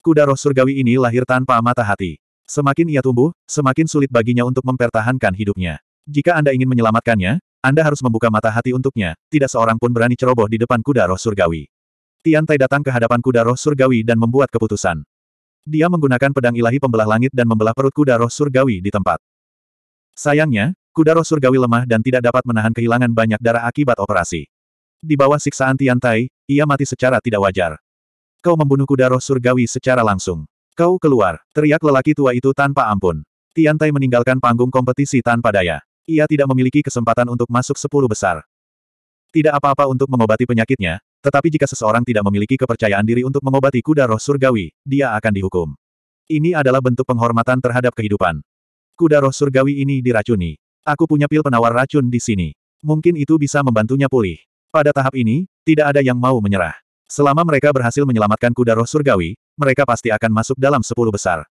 Kuda roh surgawi ini lahir tanpa mata hati. Semakin ia tumbuh, semakin sulit baginya untuk mempertahankan hidupnya. Jika Anda ingin menyelamatkannya, Anda harus membuka mata hati untuknya, tidak seorang pun berani ceroboh di depan kuda roh surgawi. Tian Tai datang ke hadapan kuda roh surgawi dan membuat keputusan. Dia menggunakan pedang ilahi pembelah langit dan membelah perut kuda roh surgawi di tempat. Sayangnya, kuda roh surgawi lemah dan tidak dapat menahan kehilangan banyak darah akibat operasi. Di bawah siksaan Tian Tai, ia mati secara tidak wajar. Kau membunuh kuda roh surgawi secara langsung. Kau keluar, teriak lelaki tua itu tanpa ampun. Tian Tai meninggalkan panggung kompetisi tanpa daya. Ia tidak memiliki kesempatan untuk masuk sepuluh besar. Tidak apa-apa untuk mengobati penyakitnya, tetapi jika seseorang tidak memiliki kepercayaan diri untuk mengobati kuda roh surgawi, dia akan dihukum. Ini adalah bentuk penghormatan terhadap kehidupan. Kuda roh surgawi ini diracuni. Aku punya pil penawar racun di sini. Mungkin itu bisa membantunya pulih. Pada tahap ini, tidak ada yang mau menyerah. Selama mereka berhasil menyelamatkan kuda roh surgawi, mereka pasti akan masuk dalam sepuluh besar.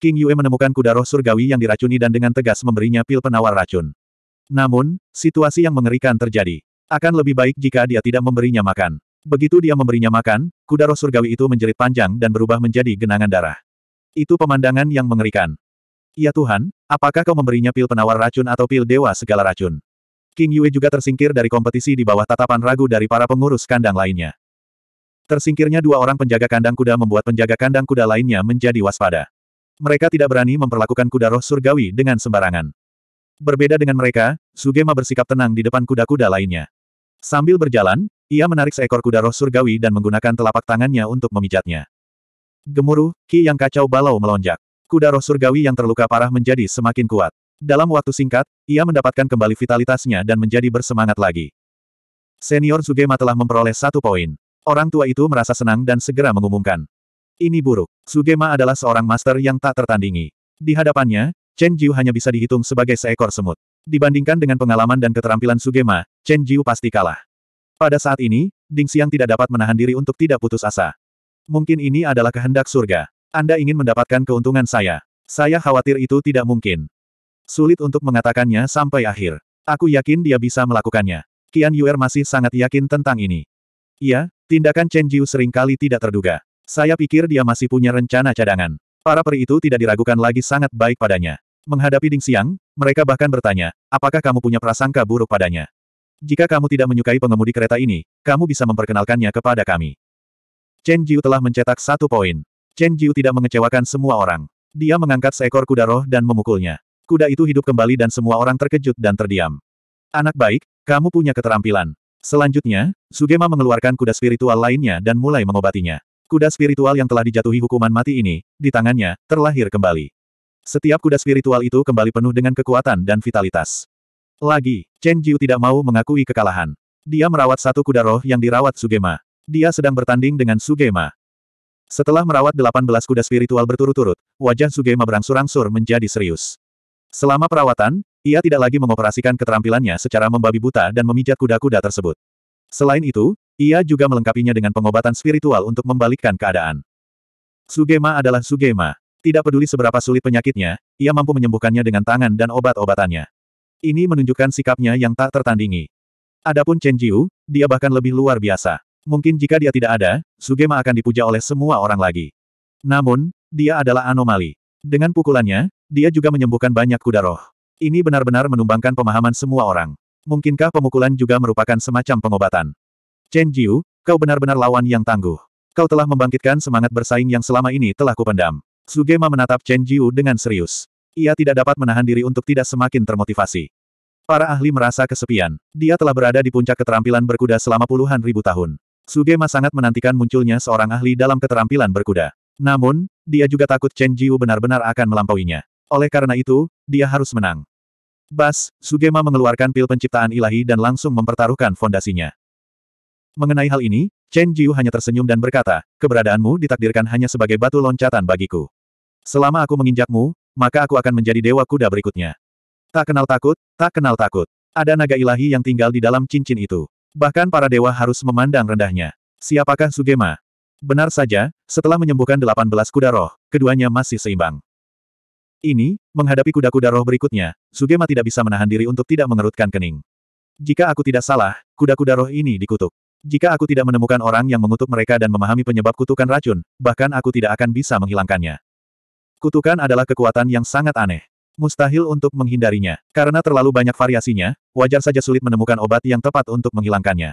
King Yue menemukan kuda roh surgawi yang diracuni dan dengan tegas memberinya pil penawar racun. Namun, situasi yang mengerikan terjadi. Akan lebih baik jika dia tidak memberinya makan. Begitu dia memberinya makan, kuda roh surgawi itu menjerit panjang dan berubah menjadi genangan darah. Itu pemandangan yang mengerikan. Ya Tuhan, apakah kau memberinya pil penawar racun atau pil dewa segala racun? King Yue juga tersingkir dari kompetisi di bawah tatapan ragu dari para pengurus kandang lainnya. Tersingkirnya dua orang penjaga kandang kuda membuat penjaga kandang kuda lainnya menjadi waspada. Mereka tidak berani memperlakukan kuda roh surgawi dengan sembarangan. Berbeda dengan mereka, Sugema bersikap tenang di depan kuda-kuda lainnya. Sambil berjalan, ia menarik seekor kuda roh surgawi dan menggunakan telapak tangannya untuk memijatnya. Gemuruh, ki yang kacau balau melonjak. Kuda roh surgawi yang terluka parah menjadi semakin kuat. Dalam waktu singkat, ia mendapatkan kembali vitalitasnya dan menjadi bersemangat lagi. Senior Sugema telah memperoleh satu poin. Orang tua itu merasa senang dan segera mengumumkan. Ini buruk. Sugema adalah seorang master yang tak tertandingi. Di hadapannya, Chen Jiu hanya bisa dihitung sebagai seekor semut. Dibandingkan dengan pengalaman dan keterampilan Sugema, Chen Jiu pasti kalah. Pada saat ini, Ding Xiang tidak dapat menahan diri untuk tidak putus asa. Mungkin ini adalah kehendak surga. Anda ingin mendapatkan keuntungan saya. Saya khawatir itu tidak mungkin. Sulit untuk mengatakannya sampai akhir. Aku yakin dia bisa melakukannya. Qian Yuer masih sangat yakin tentang ini. Iya, Tindakan Chen Jiu seringkali tidak terduga. Saya pikir dia masih punya rencana cadangan. Para peri itu tidak diragukan lagi sangat baik padanya. Menghadapi Ding Xiang, mereka bahkan bertanya, apakah kamu punya prasangka buruk padanya? Jika kamu tidak menyukai pengemudi kereta ini, kamu bisa memperkenalkannya kepada kami. Chen Jiu telah mencetak satu poin. Chen Jiu tidak mengecewakan semua orang. Dia mengangkat seekor kuda roh dan memukulnya. Kuda itu hidup kembali dan semua orang terkejut dan terdiam. Anak baik, kamu punya keterampilan. Selanjutnya, Sugema mengeluarkan kuda spiritual lainnya dan mulai mengobatinya. Kuda spiritual yang telah dijatuhi hukuman mati ini, di tangannya, terlahir kembali. Setiap kuda spiritual itu kembali penuh dengan kekuatan dan vitalitas. Lagi, Chen Jiu tidak mau mengakui kekalahan. Dia merawat satu kuda roh yang dirawat Sugema. Dia sedang bertanding dengan Sugema. Setelah merawat 18 kuda spiritual berturut-turut, wajah Sugema berangsur-angsur menjadi serius. Selama perawatan, ia tidak lagi mengoperasikan keterampilannya secara membabi buta dan memijat kuda-kuda tersebut. Selain itu, ia juga melengkapinya dengan pengobatan spiritual untuk membalikkan keadaan. Sugema adalah Sugema. Tidak peduli seberapa sulit penyakitnya, ia mampu menyembuhkannya dengan tangan dan obat-obatannya. Ini menunjukkan sikapnya yang tak tertandingi. Adapun Chen Jiu, dia bahkan lebih luar biasa. Mungkin jika dia tidak ada, Sugema akan dipuja oleh semua orang lagi. Namun, dia adalah anomali. Dengan pukulannya, dia juga menyembuhkan banyak kuda roh. Ini benar-benar menumbangkan pemahaman semua orang. Mungkinkah pemukulan juga merupakan semacam pengobatan? Chen Jiu, kau benar-benar lawan yang tangguh. Kau telah membangkitkan semangat bersaing yang selama ini telah kupendam. Sugema menatap Chen Jiu dengan serius. Ia tidak dapat menahan diri untuk tidak semakin termotivasi. Para ahli merasa kesepian. Dia telah berada di puncak keterampilan berkuda selama puluhan ribu tahun. Sugema sangat menantikan munculnya seorang ahli dalam keterampilan berkuda. Namun, dia juga takut Chen Jiu benar-benar akan melampauinya. Oleh karena itu, dia harus menang. Bas, Sugema mengeluarkan pil penciptaan ilahi dan langsung mempertaruhkan fondasinya. Mengenai hal ini, Chen Jiu hanya tersenyum dan berkata, keberadaanmu ditakdirkan hanya sebagai batu loncatan bagiku. Selama aku menginjakmu, maka aku akan menjadi dewa kuda berikutnya. Tak kenal takut, tak kenal takut. Ada naga ilahi yang tinggal di dalam cincin itu. Bahkan para dewa harus memandang rendahnya. Siapakah Sugema? Benar saja, setelah menyembuhkan 18 kuda roh, keduanya masih seimbang. Ini, menghadapi kuda-kuda roh berikutnya, Sugema tidak bisa menahan diri untuk tidak mengerutkan kening. Jika aku tidak salah, kuda-kuda roh ini dikutuk. Jika aku tidak menemukan orang yang mengutuk mereka dan memahami penyebab kutukan racun, bahkan aku tidak akan bisa menghilangkannya. Kutukan adalah kekuatan yang sangat aneh. Mustahil untuk menghindarinya. Karena terlalu banyak variasinya, wajar saja sulit menemukan obat yang tepat untuk menghilangkannya.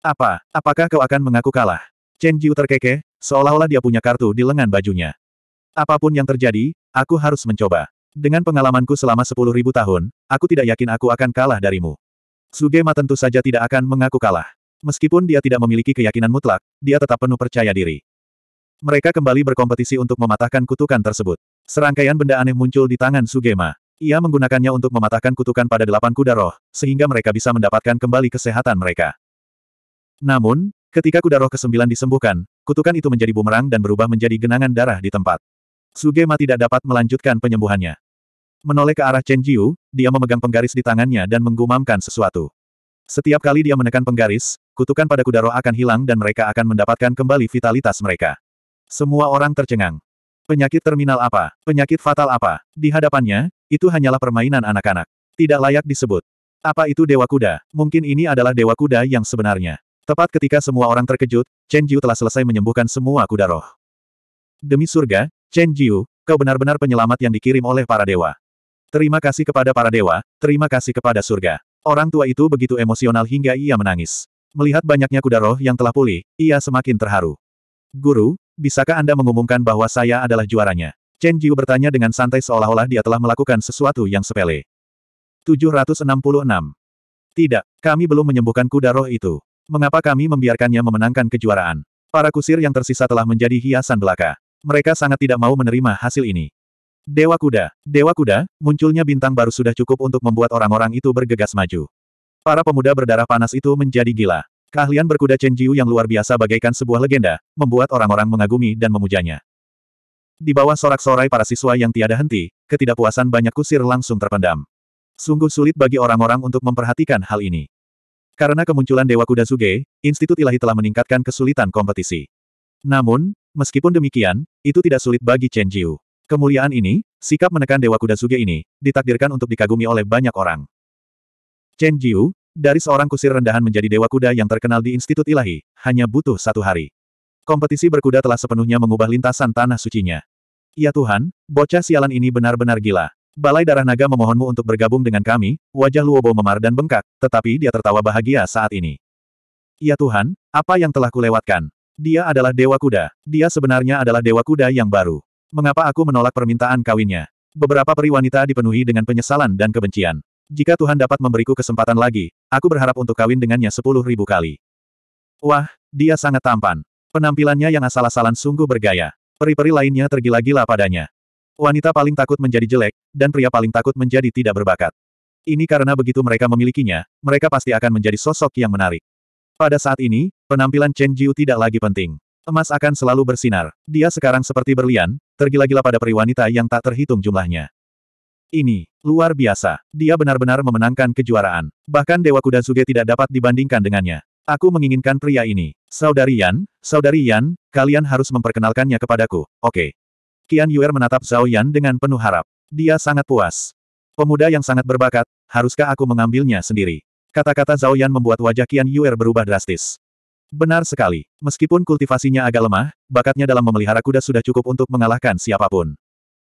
Apa? Apakah kau akan mengaku kalah? Chen Jiu terkekeh, seolah-olah dia punya kartu di lengan bajunya. Apapun yang terjadi, aku harus mencoba. Dengan pengalamanku selama sepuluh ribu tahun, aku tidak yakin aku akan kalah darimu. Sugema tentu saja tidak akan mengaku kalah. Meskipun dia tidak memiliki keyakinan mutlak, dia tetap penuh percaya diri. Mereka kembali berkompetisi untuk mematahkan kutukan tersebut. Serangkaian benda aneh muncul di tangan Sugema. Ia menggunakannya untuk mematahkan kutukan pada delapan kuda roh, sehingga mereka bisa mendapatkan kembali kesehatan mereka. Namun, ketika kuda roh kesembilan disembuhkan, kutukan itu menjadi bumerang dan berubah menjadi genangan darah di tempat. Suge ma tidak dapat melanjutkan penyembuhannya. Menoleh ke arah Chen Jiu, dia memegang penggaris di tangannya dan menggumamkan sesuatu. Setiap kali dia menekan penggaris, kutukan pada kudaro akan hilang dan mereka akan mendapatkan kembali vitalitas mereka. Semua orang tercengang. Penyakit terminal apa? Penyakit fatal apa? Di hadapannya, itu hanyalah permainan anak-anak. Tidak layak disebut. Apa itu Dewa Kuda? Mungkin ini adalah Dewa Kuda yang sebenarnya. Tepat ketika semua orang terkejut, Chen Jiu telah selesai menyembuhkan semua kuda roh. Demi surga, Chen Jiu, kau benar-benar penyelamat yang dikirim oleh para dewa. Terima kasih kepada para dewa, terima kasih kepada surga. Orang tua itu begitu emosional hingga ia menangis. Melihat banyaknya kuda roh yang telah pulih, ia semakin terharu. Guru, bisakah Anda mengumumkan bahwa saya adalah juaranya? Chen Jiu bertanya dengan santai seolah-olah dia telah melakukan sesuatu yang sepele. 766. Tidak, kami belum menyembuhkan kuda roh itu. Mengapa kami membiarkannya memenangkan kejuaraan? Para kusir yang tersisa telah menjadi hiasan belaka. Mereka sangat tidak mau menerima hasil ini. Dewa Kuda. Dewa Kuda, munculnya bintang baru sudah cukup untuk membuat orang-orang itu bergegas maju. Para pemuda berdarah panas itu menjadi gila. Keahlian berkuda Chen Jiu yang luar biasa bagaikan sebuah legenda, membuat orang-orang mengagumi dan memujanya. Di bawah sorak-sorai para siswa yang tiada henti, ketidakpuasan banyak kusir langsung terpendam. Sungguh sulit bagi orang-orang untuk memperhatikan hal ini. Karena kemunculan Dewa Kuda Zuge, Institut Ilahi telah meningkatkan kesulitan kompetisi. Namun, Meskipun demikian, itu tidak sulit bagi Chen Jiu. Kemuliaan ini, sikap menekan Dewa Kuda Suge ini, ditakdirkan untuk dikagumi oleh banyak orang. Chen Jiu, dari seorang kusir rendahan menjadi Dewa Kuda yang terkenal di Institut Ilahi, hanya butuh satu hari. Kompetisi berkuda telah sepenuhnya mengubah lintasan tanah sucinya. Ya Tuhan, bocah sialan ini benar-benar gila. Balai Darah Naga memohonmu untuk bergabung dengan kami, wajah Luobo memar dan bengkak, tetapi dia tertawa bahagia saat ini. Ya Tuhan, apa yang telah kulewatkan? Dia adalah Dewa Kuda. Dia sebenarnya adalah Dewa Kuda yang baru. Mengapa aku menolak permintaan kawinnya? Beberapa peri wanita dipenuhi dengan penyesalan dan kebencian. Jika Tuhan dapat memberiku kesempatan lagi, aku berharap untuk kawin dengannya sepuluh ribu kali. Wah, dia sangat tampan. Penampilannya yang asal-asalan sungguh bergaya. Peri-peri lainnya tergila-gila padanya. Wanita paling takut menjadi jelek, dan pria paling takut menjadi tidak berbakat. Ini karena begitu mereka memilikinya, mereka pasti akan menjadi sosok yang menarik. Pada saat ini, penampilan Chen Jiu tidak lagi penting. Emas akan selalu bersinar. Dia sekarang seperti berlian, tergila-gila pada periwanita yang tak terhitung jumlahnya. Ini, luar biasa. Dia benar-benar memenangkan kejuaraan. Bahkan Dewa Kuda Zuge tidak dapat dibandingkan dengannya. Aku menginginkan pria ini. Saudari Yan, Saudari Yan, kalian harus memperkenalkannya kepadaku, oke. Okay. Qian Yuer menatap Zhao Yan dengan penuh harap. Dia sangat puas. Pemuda yang sangat berbakat, haruskah aku mengambilnya sendiri? Kata-kata Zhao Yan membuat wajah Qian Yuer berubah drastis. Benar sekali. Meskipun kultivasinya agak lemah, bakatnya dalam memelihara kuda sudah cukup untuk mengalahkan siapapun.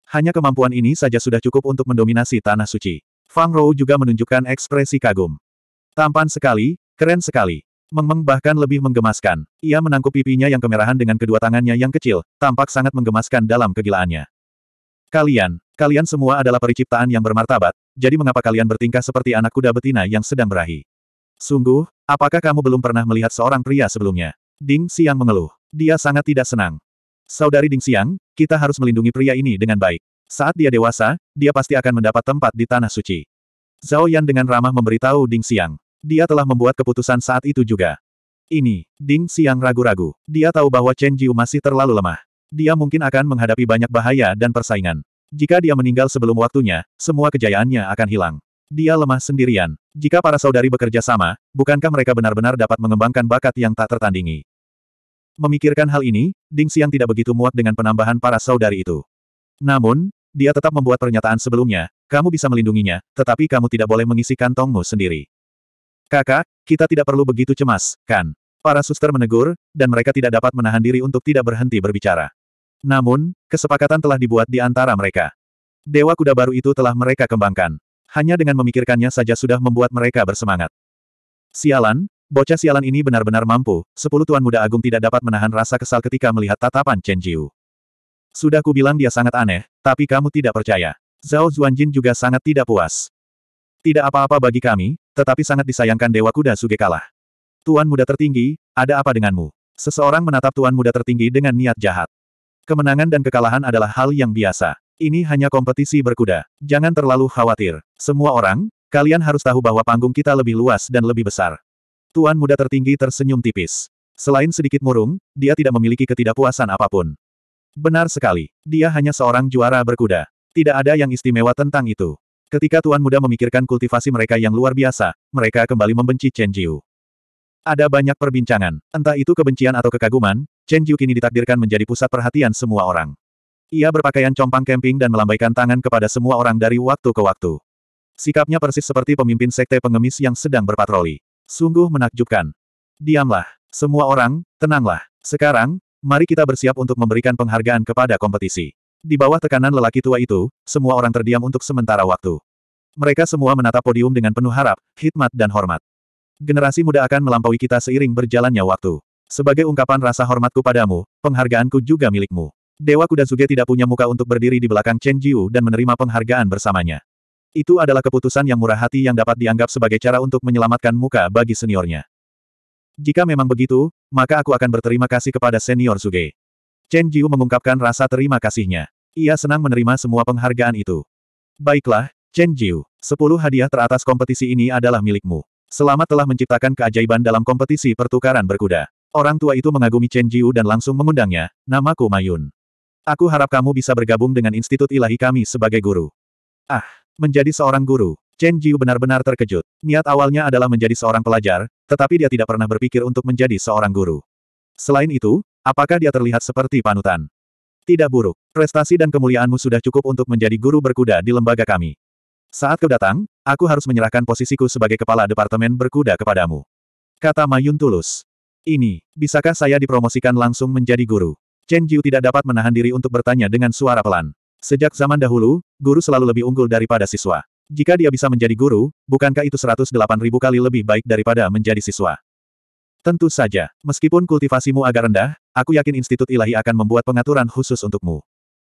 Hanya kemampuan ini saja sudah cukup untuk mendominasi Tanah Suci. Fang Rou juga menunjukkan ekspresi kagum. Tampan sekali, keren sekali. Meng Meng bahkan lebih menggemaskan. Ia menangkup pipinya yang kemerahan dengan kedua tangannya yang kecil, tampak sangat menggemaskan dalam kegilaannya. Kalian, Kalian semua adalah periciptaan yang bermartabat, jadi mengapa kalian bertingkah seperti anak kuda betina yang sedang berahi? Sungguh, apakah kamu belum pernah melihat seorang pria sebelumnya? Ding Siang mengeluh. Dia sangat tidak senang. Saudari Ding Siang, kita harus melindungi pria ini dengan baik. Saat dia dewasa, dia pasti akan mendapat tempat di Tanah Suci. Zhao Yan dengan ramah memberitahu Ding Siang. Dia telah membuat keputusan saat itu juga. Ini, Ding Siang ragu-ragu. Dia tahu bahwa Chen Jiu masih terlalu lemah. Dia mungkin akan menghadapi banyak bahaya dan persaingan. Jika dia meninggal sebelum waktunya, semua kejayaannya akan hilang. Dia lemah sendirian. Jika para saudari bekerja sama, bukankah mereka benar-benar dapat mengembangkan bakat yang tak tertandingi? Memikirkan hal ini, Ding Xiang tidak begitu muat dengan penambahan para saudari itu. Namun, dia tetap membuat pernyataan sebelumnya, kamu bisa melindunginya, tetapi kamu tidak boleh mengisi kantongmu sendiri. Kakak, kita tidak perlu begitu cemas, kan? Para suster menegur, dan mereka tidak dapat menahan diri untuk tidak berhenti berbicara. Namun, kesepakatan telah dibuat di antara mereka. Dewa kuda baru itu telah mereka kembangkan. Hanya dengan memikirkannya saja sudah membuat mereka bersemangat. Sialan, bocah sialan ini benar-benar mampu, sepuluh tuan muda agung tidak dapat menahan rasa kesal ketika melihat tatapan Chen Jiu. Sudah kubilang dia sangat aneh, tapi kamu tidak percaya. Zhao Zuanjin juga sangat tidak puas. Tidak apa-apa bagi kami, tetapi sangat disayangkan Dewa Kuda Suge kalah. Tuan muda tertinggi, ada apa denganmu? Seseorang menatap tuan muda tertinggi dengan niat jahat. Kemenangan dan kekalahan adalah hal yang biasa. Ini hanya kompetisi berkuda. Jangan terlalu khawatir. Semua orang, kalian harus tahu bahwa panggung kita lebih luas dan lebih besar. Tuan muda tertinggi tersenyum tipis. Selain sedikit murung, dia tidak memiliki ketidakpuasan apapun. Benar sekali, dia hanya seorang juara berkuda. Tidak ada yang istimewa tentang itu. Ketika tuan muda memikirkan kultivasi mereka yang luar biasa, mereka kembali membenci Chen Jiu. Ada banyak perbincangan, entah itu kebencian atau kekaguman, Chen Yu kini ditakdirkan menjadi pusat perhatian semua orang. Ia berpakaian compang camping dan melambaikan tangan kepada semua orang dari waktu ke waktu. Sikapnya persis seperti pemimpin sekte pengemis yang sedang berpatroli. Sungguh menakjubkan. Diamlah, semua orang, tenanglah. Sekarang, mari kita bersiap untuk memberikan penghargaan kepada kompetisi. Di bawah tekanan lelaki tua itu, semua orang terdiam untuk sementara waktu. Mereka semua menatap podium dengan penuh harap, hikmat dan hormat. Generasi muda akan melampaui kita seiring berjalannya waktu. Sebagai ungkapan rasa hormatku padamu, penghargaanku juga milikmu. Dewa Kuda Zuge tidak punya muka untuk berdiri di belakang Chen Jiu dan menerima penghargaan bersamanya. Itu adalah keputusan yang murah hati yang dapat dianggap sebagai cara untuk menyelamatkan muka bagi seniornya. Jika memang begitu, maka aku akan berterima kasih kepada senior Zuge. Chen Jiu mengungkapkan rasa terima kasihnya. Ia senang menerima semua penghargaan itu. Baiklah, Chen Jiu, sepuluh hadiah teratas kompetisi ini adalah milikmu. Selamat telah menciptakan keajaiban dalam kompetisi pertukaran berkuda. Orang tua itu mengagumi Chen Jiu dan langsung mengundangnya, namaku Mayun. Aku harap kamu bisa bergabung dengan Institut Ilahi kami sebagai guru. Ah, menjadi seorang guru. Chen Jiu benar-benar terkejut. Niat awalnya adalah menjadi seorang pelajar, tetapi dia tidak pernah berpikir untuk menjadi seorang guru. Selain itu, apakah dia terlihat seperti panutan? Tidak buruk. Prestasi dan kemuliaanmu sudah cukup untuk menjadi guru berkuda di lembaga kami. Saat kau datang, aku harus menyerahkan posisiku sebagai kepala departemen berkuda kepadamu. Kata Mayun tulus. Ini, bisakah saya dipromosikan langsung menjadi guru? Chen Jiu tidak dapat menahan diri untuk bertanya dengan suara pelan. Sejak zaman dahulu, guru selalu lebih unggul daripada siswa. Jika dia bisa menjadi guru, bukankah itu 108 ribu kali lebih baik daripada menjadi siswa? Tentu saja, meskipun kultivasimu agak rendah, aku yakin Institut Ilahi akan membuat pengaturan khusus untukmu.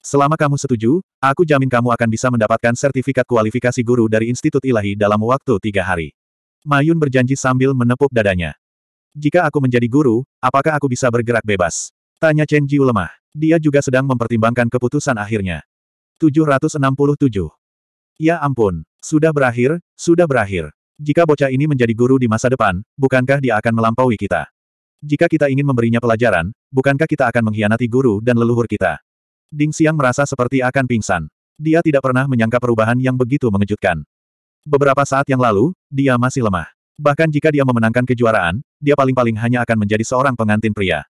Selama kamu setuju, aku jamin kamu akan bisa mendapatkan sertifikat kualifikasi guru dari Institut Ilahi dalam waktu tiga hari. Mayun berjanji sambil menepuk dadanya. Jika aku menjadi guru, apakah aku bisa bergerak bebas? Tanya Chen Jiu lemah. Dia juga sedang mempertimbangkan keputusan akhirnya. 767. Ya ampun, sudah berakhir, sudah berakhir. Jika bocah ini menjadi guru di masa depan, bukankah dia akan melampaui kita? Jika kita ingin memberinya pelajaran, bukankah kita akan mengkhianati guru dan leluhur kita? Ding Xiang merasa seperti akan pingsan. Dia tidak pernah menyangka perubahan yang begitu mengejutkan. Beberapa saat yang lalu, dia masih lemah. Bahkan jika dia memenangkan kejuaraan, dia paling-paling hanya akan menjadi seorang pengantin pria.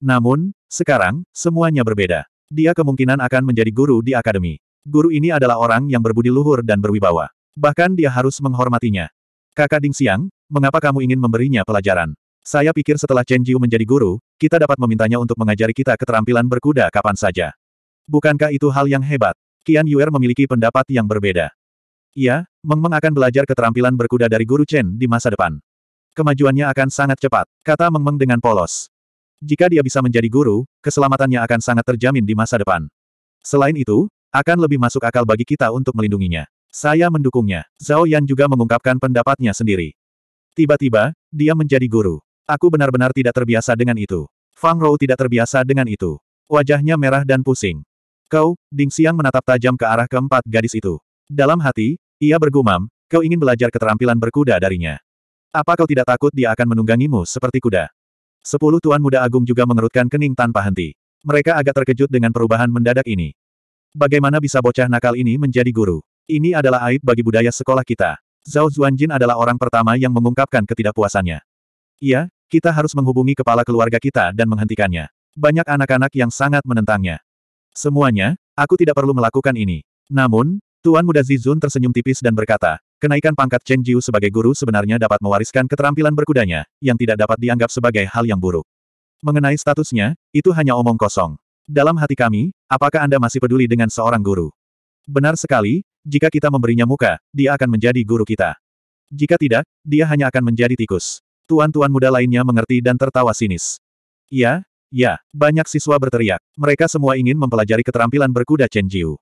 Namun, sekarang, semuanya berbeda. Dia kemungkinan akan menjadi guru di akademi. Guru ini adalah orang yang berbudi luhur dan berwibawa. Bahkan dia harus menghormatinya. Kakak Ding Xiang, mengapa kamu ingin memberinya pelajaran? Saya pikir setelah Chen Jiu menjadi guru, kita dapat memintanya untuk mengajari kita keterampilan berkuda kapan saja. Bukankah itu hal yang hebat? Qian Yuer memiliki pendapat yang berbeda. Iya, Meng Meng akan belajar keterampilan berkuda dari Guru Chen di masa depan. Kemajuannya akan sangat cepat, kata Meng Meng dengan polos. Jika dia bisa menjadi guru, keselamatannya akan sangat terjamin di masa depan. Selain itu, akan lebih masuk akal bagi kita untuk melindunginya. Saya mendukungnya. Zhao Yan juga mengungkapkan pendapatnya sendiri. Tiba-tiba, dia menjadi guru. Aku benar-benar tidak terbiasa dengan itu. Fang Rou tidak terbiasa dengan itu. Wajahnya merah dan pusing. Kau, Ding Xiang menatap tajam ke arah keempat gadis itu. Dalam hati, ia bergumam, kau ingin belajar keterampilan berkuda darinya. Apa kau tidak takut dia akan menunggangimu seperti kuda? Sepuluh tuan muda agung juga mengerutkan kening tanpa henti. Mereka agak terkejut dengan perubahan mendadak ini. Bagaimana bisa bocah nakal ini menjadi guru? Ini adalah aib bagi budaya sekolah kita. Zhao Zuanjin adalah orang pertama yang mengungkapkan ketidakpuasannya. Iya, kita harus menghubungi kepala keluarga kita dan menghentikannya. Banyak anak-anak yang sangat menentangnya. Semuanya, aku tidak perlu melakukan ini. Namun, Tuan muda Zizun tersenyum tipis dan berkata, kenaikan pangkat Chen Jiu sebagai guru sebenarnya dapat mewariskan keterampilan berkudanya, yang tidak dapat dianggap sebagai hal yang buruk. Mengenai statusnya, itu hanya omong kosong. Dalam hati kami, apakah Anda masih peduli dengan seorang guru? Benar sekali, jika kita memberinya muka, dia akan menjadi guru kita. Jika tidak, dia hanya akan menjadi tikus. Tuan-tuan muda lainnya mengerti dan tertawa sinis. Ya, ya, banyak siswa berteriak. Mereka semua ingin mempelajari keterampilan berkuda Chen Jiu.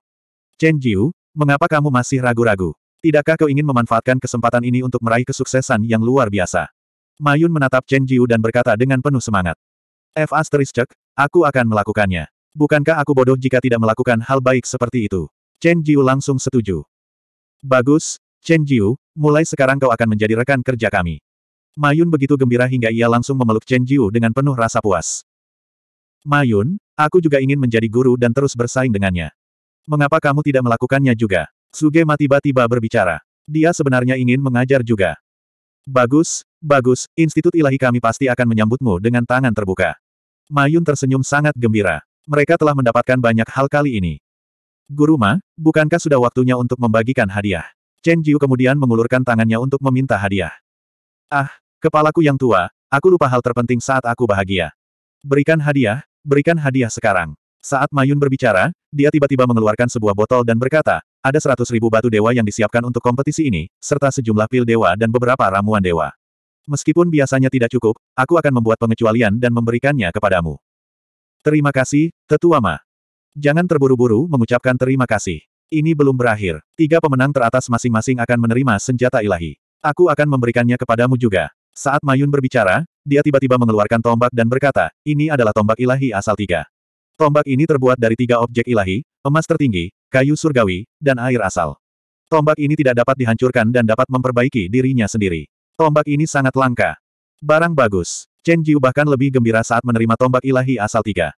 Chen Jiu, Mengapa kamu masih ragu-ragu? Tidakkah kau ingin memanfaatkan kesempatan ini untuk meraih kesuksesan yang luar biasa? Mayun menatap Chen Jiu dan berkata dengan penuh semangat. F asterisk, aku akan melakukannya. Bukankah aku bodoh jika tidak melakukan hal baik seperti itu? Chen Jiu langsung setuju. Bagus, Chen Jiu, mulai sekarang kau akan menjadi rekan kerja kami. Mayun begitu gembira hingga ia langsung memeluk Chen Jiu dengan penuh rasa puas. Mayun, aku juga ingin menjadi guru dan terus bersaing dengannya. Mengapa kamu tidak melakukannya juga? Sugema tiba-tiba berbicara. Dia sebenarnya ingin mengajar juga. Bagus, bagus, Institut Ilahi kami pasti akan menyambutmu dengan tangan terbuka. Mayun tersenyum sangat gembira. Mereka telah mendapatkan banyak hal kali ini. Guru Ma, bukankah sudah waktunya untuk membagikan hadiah? Chen Jiu kemudian mengulurkan tangannya untuk meminta hadiah. Ah, kepalaku yang tua, aku lupa hal terpenting saat aku bahagia. Berikan hadiah, berikan hadiah sekarang. Saat Mayun berbicara, dia tiba-tiba mengeluarkan sebuah botol dan berkata, ada seratus ribu batu dewa yang disiapkan untuk kompetisi ini, serta sejumlah pil dewa dan beberapa ramuan dewa. Meskipun biasanya tidak cukup, aku akan membuat pengecualian dan memberikannya kepadamu. Terima kasih, Tetua Ma. Jangan terburu-buru mengucapkan terima kasih. Ini belum berakhir. Tiga pemenang teratas masing-masing akan menerima senjata ilahi. Aku akan memberikannya kepadamu juga. Saat Mayun berbicara, dia tiba-tiba mengeluarkan tombak dan berkata, ini adalah tombak ilahi asal tiga. Tombak ini terbuat dari tiga objek ilahi, emas tertinggi, kayu surgawi, dan air asal. Tombak ini tidak dapat dihancurkan dan dapat memperbaiki dirinya sendiri. Tombak ini sangat langka. Barang bagus. Chen Jiu bahkan lebih gembira saat menerima tombak ilahi asal tiga.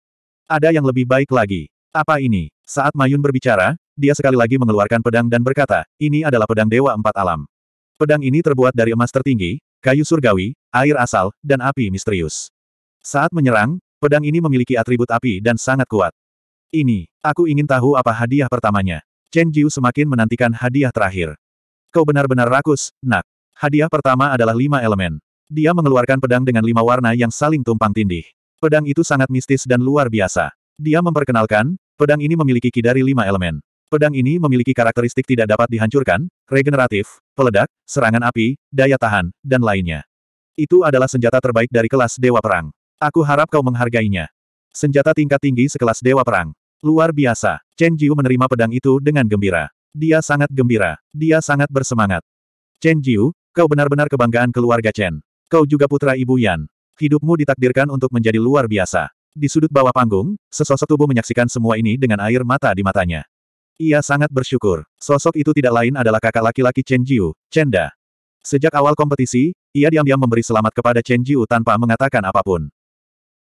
Ada yang lebih baik lagi. Apa ini? Saat Mayun berbicara, dia sekali lagi mengeluarkan pedang dan berkata, ini adalah pedang Dewa Empat Alam. Pedang ini terbuat dari emas tertinggi, kayu surgawi, air asal, dan api misterius. Saat menyerang, Pedang ini memiliki atribut api dan sangat kuat. Ini, aku ingin tahu apa hadiah pertamanya. Chen Jiu semakin menantikan hadiah terakhir. Kau benar-benar rakus, nak. Hadiah pertama adalah lima elemen. Dia mengeluarkan pedang dengan lima warna yang saling tumpang tindih. Pedang itu sangat mistis dan luar biasa. Dia memperkenalkan, pedang ini memiliki ki lima elemen. Pedang ini memiliki karakteristik tidak dapat dihancurkan, regeneratif, peledak, serangan api, daya tahan, dan lainnya. Itu adalah senjata terbaik dari kelas Dewa Perang. Aku harap kau menghargainya. Senjata tingkat tinggi sekelas dewa perang. Luar biasa. Chen Jiu menerima pedang itu dengan gembira. Dia sangat gembira. Dia sangat bersemangat. Chen Jiu, kau benar-benar kebanggaan keluarga Chen. Kau juga putra ibu Yan. Hidupmu ditakdirkan untuk menjadi luar biasa. Di sudut bawah panggung, sesosok tubuh menyaksikan semua ini dengan air mata di matanya. Ia sangat bersyukur. Sosok itu tidak lain adalah kakak laki-laki Chen Jiu, Chen Da. Sejak awal kompetisi, ia diam-diam memberi selamat kepada Chen Jiu tanpa mengatakan apapun.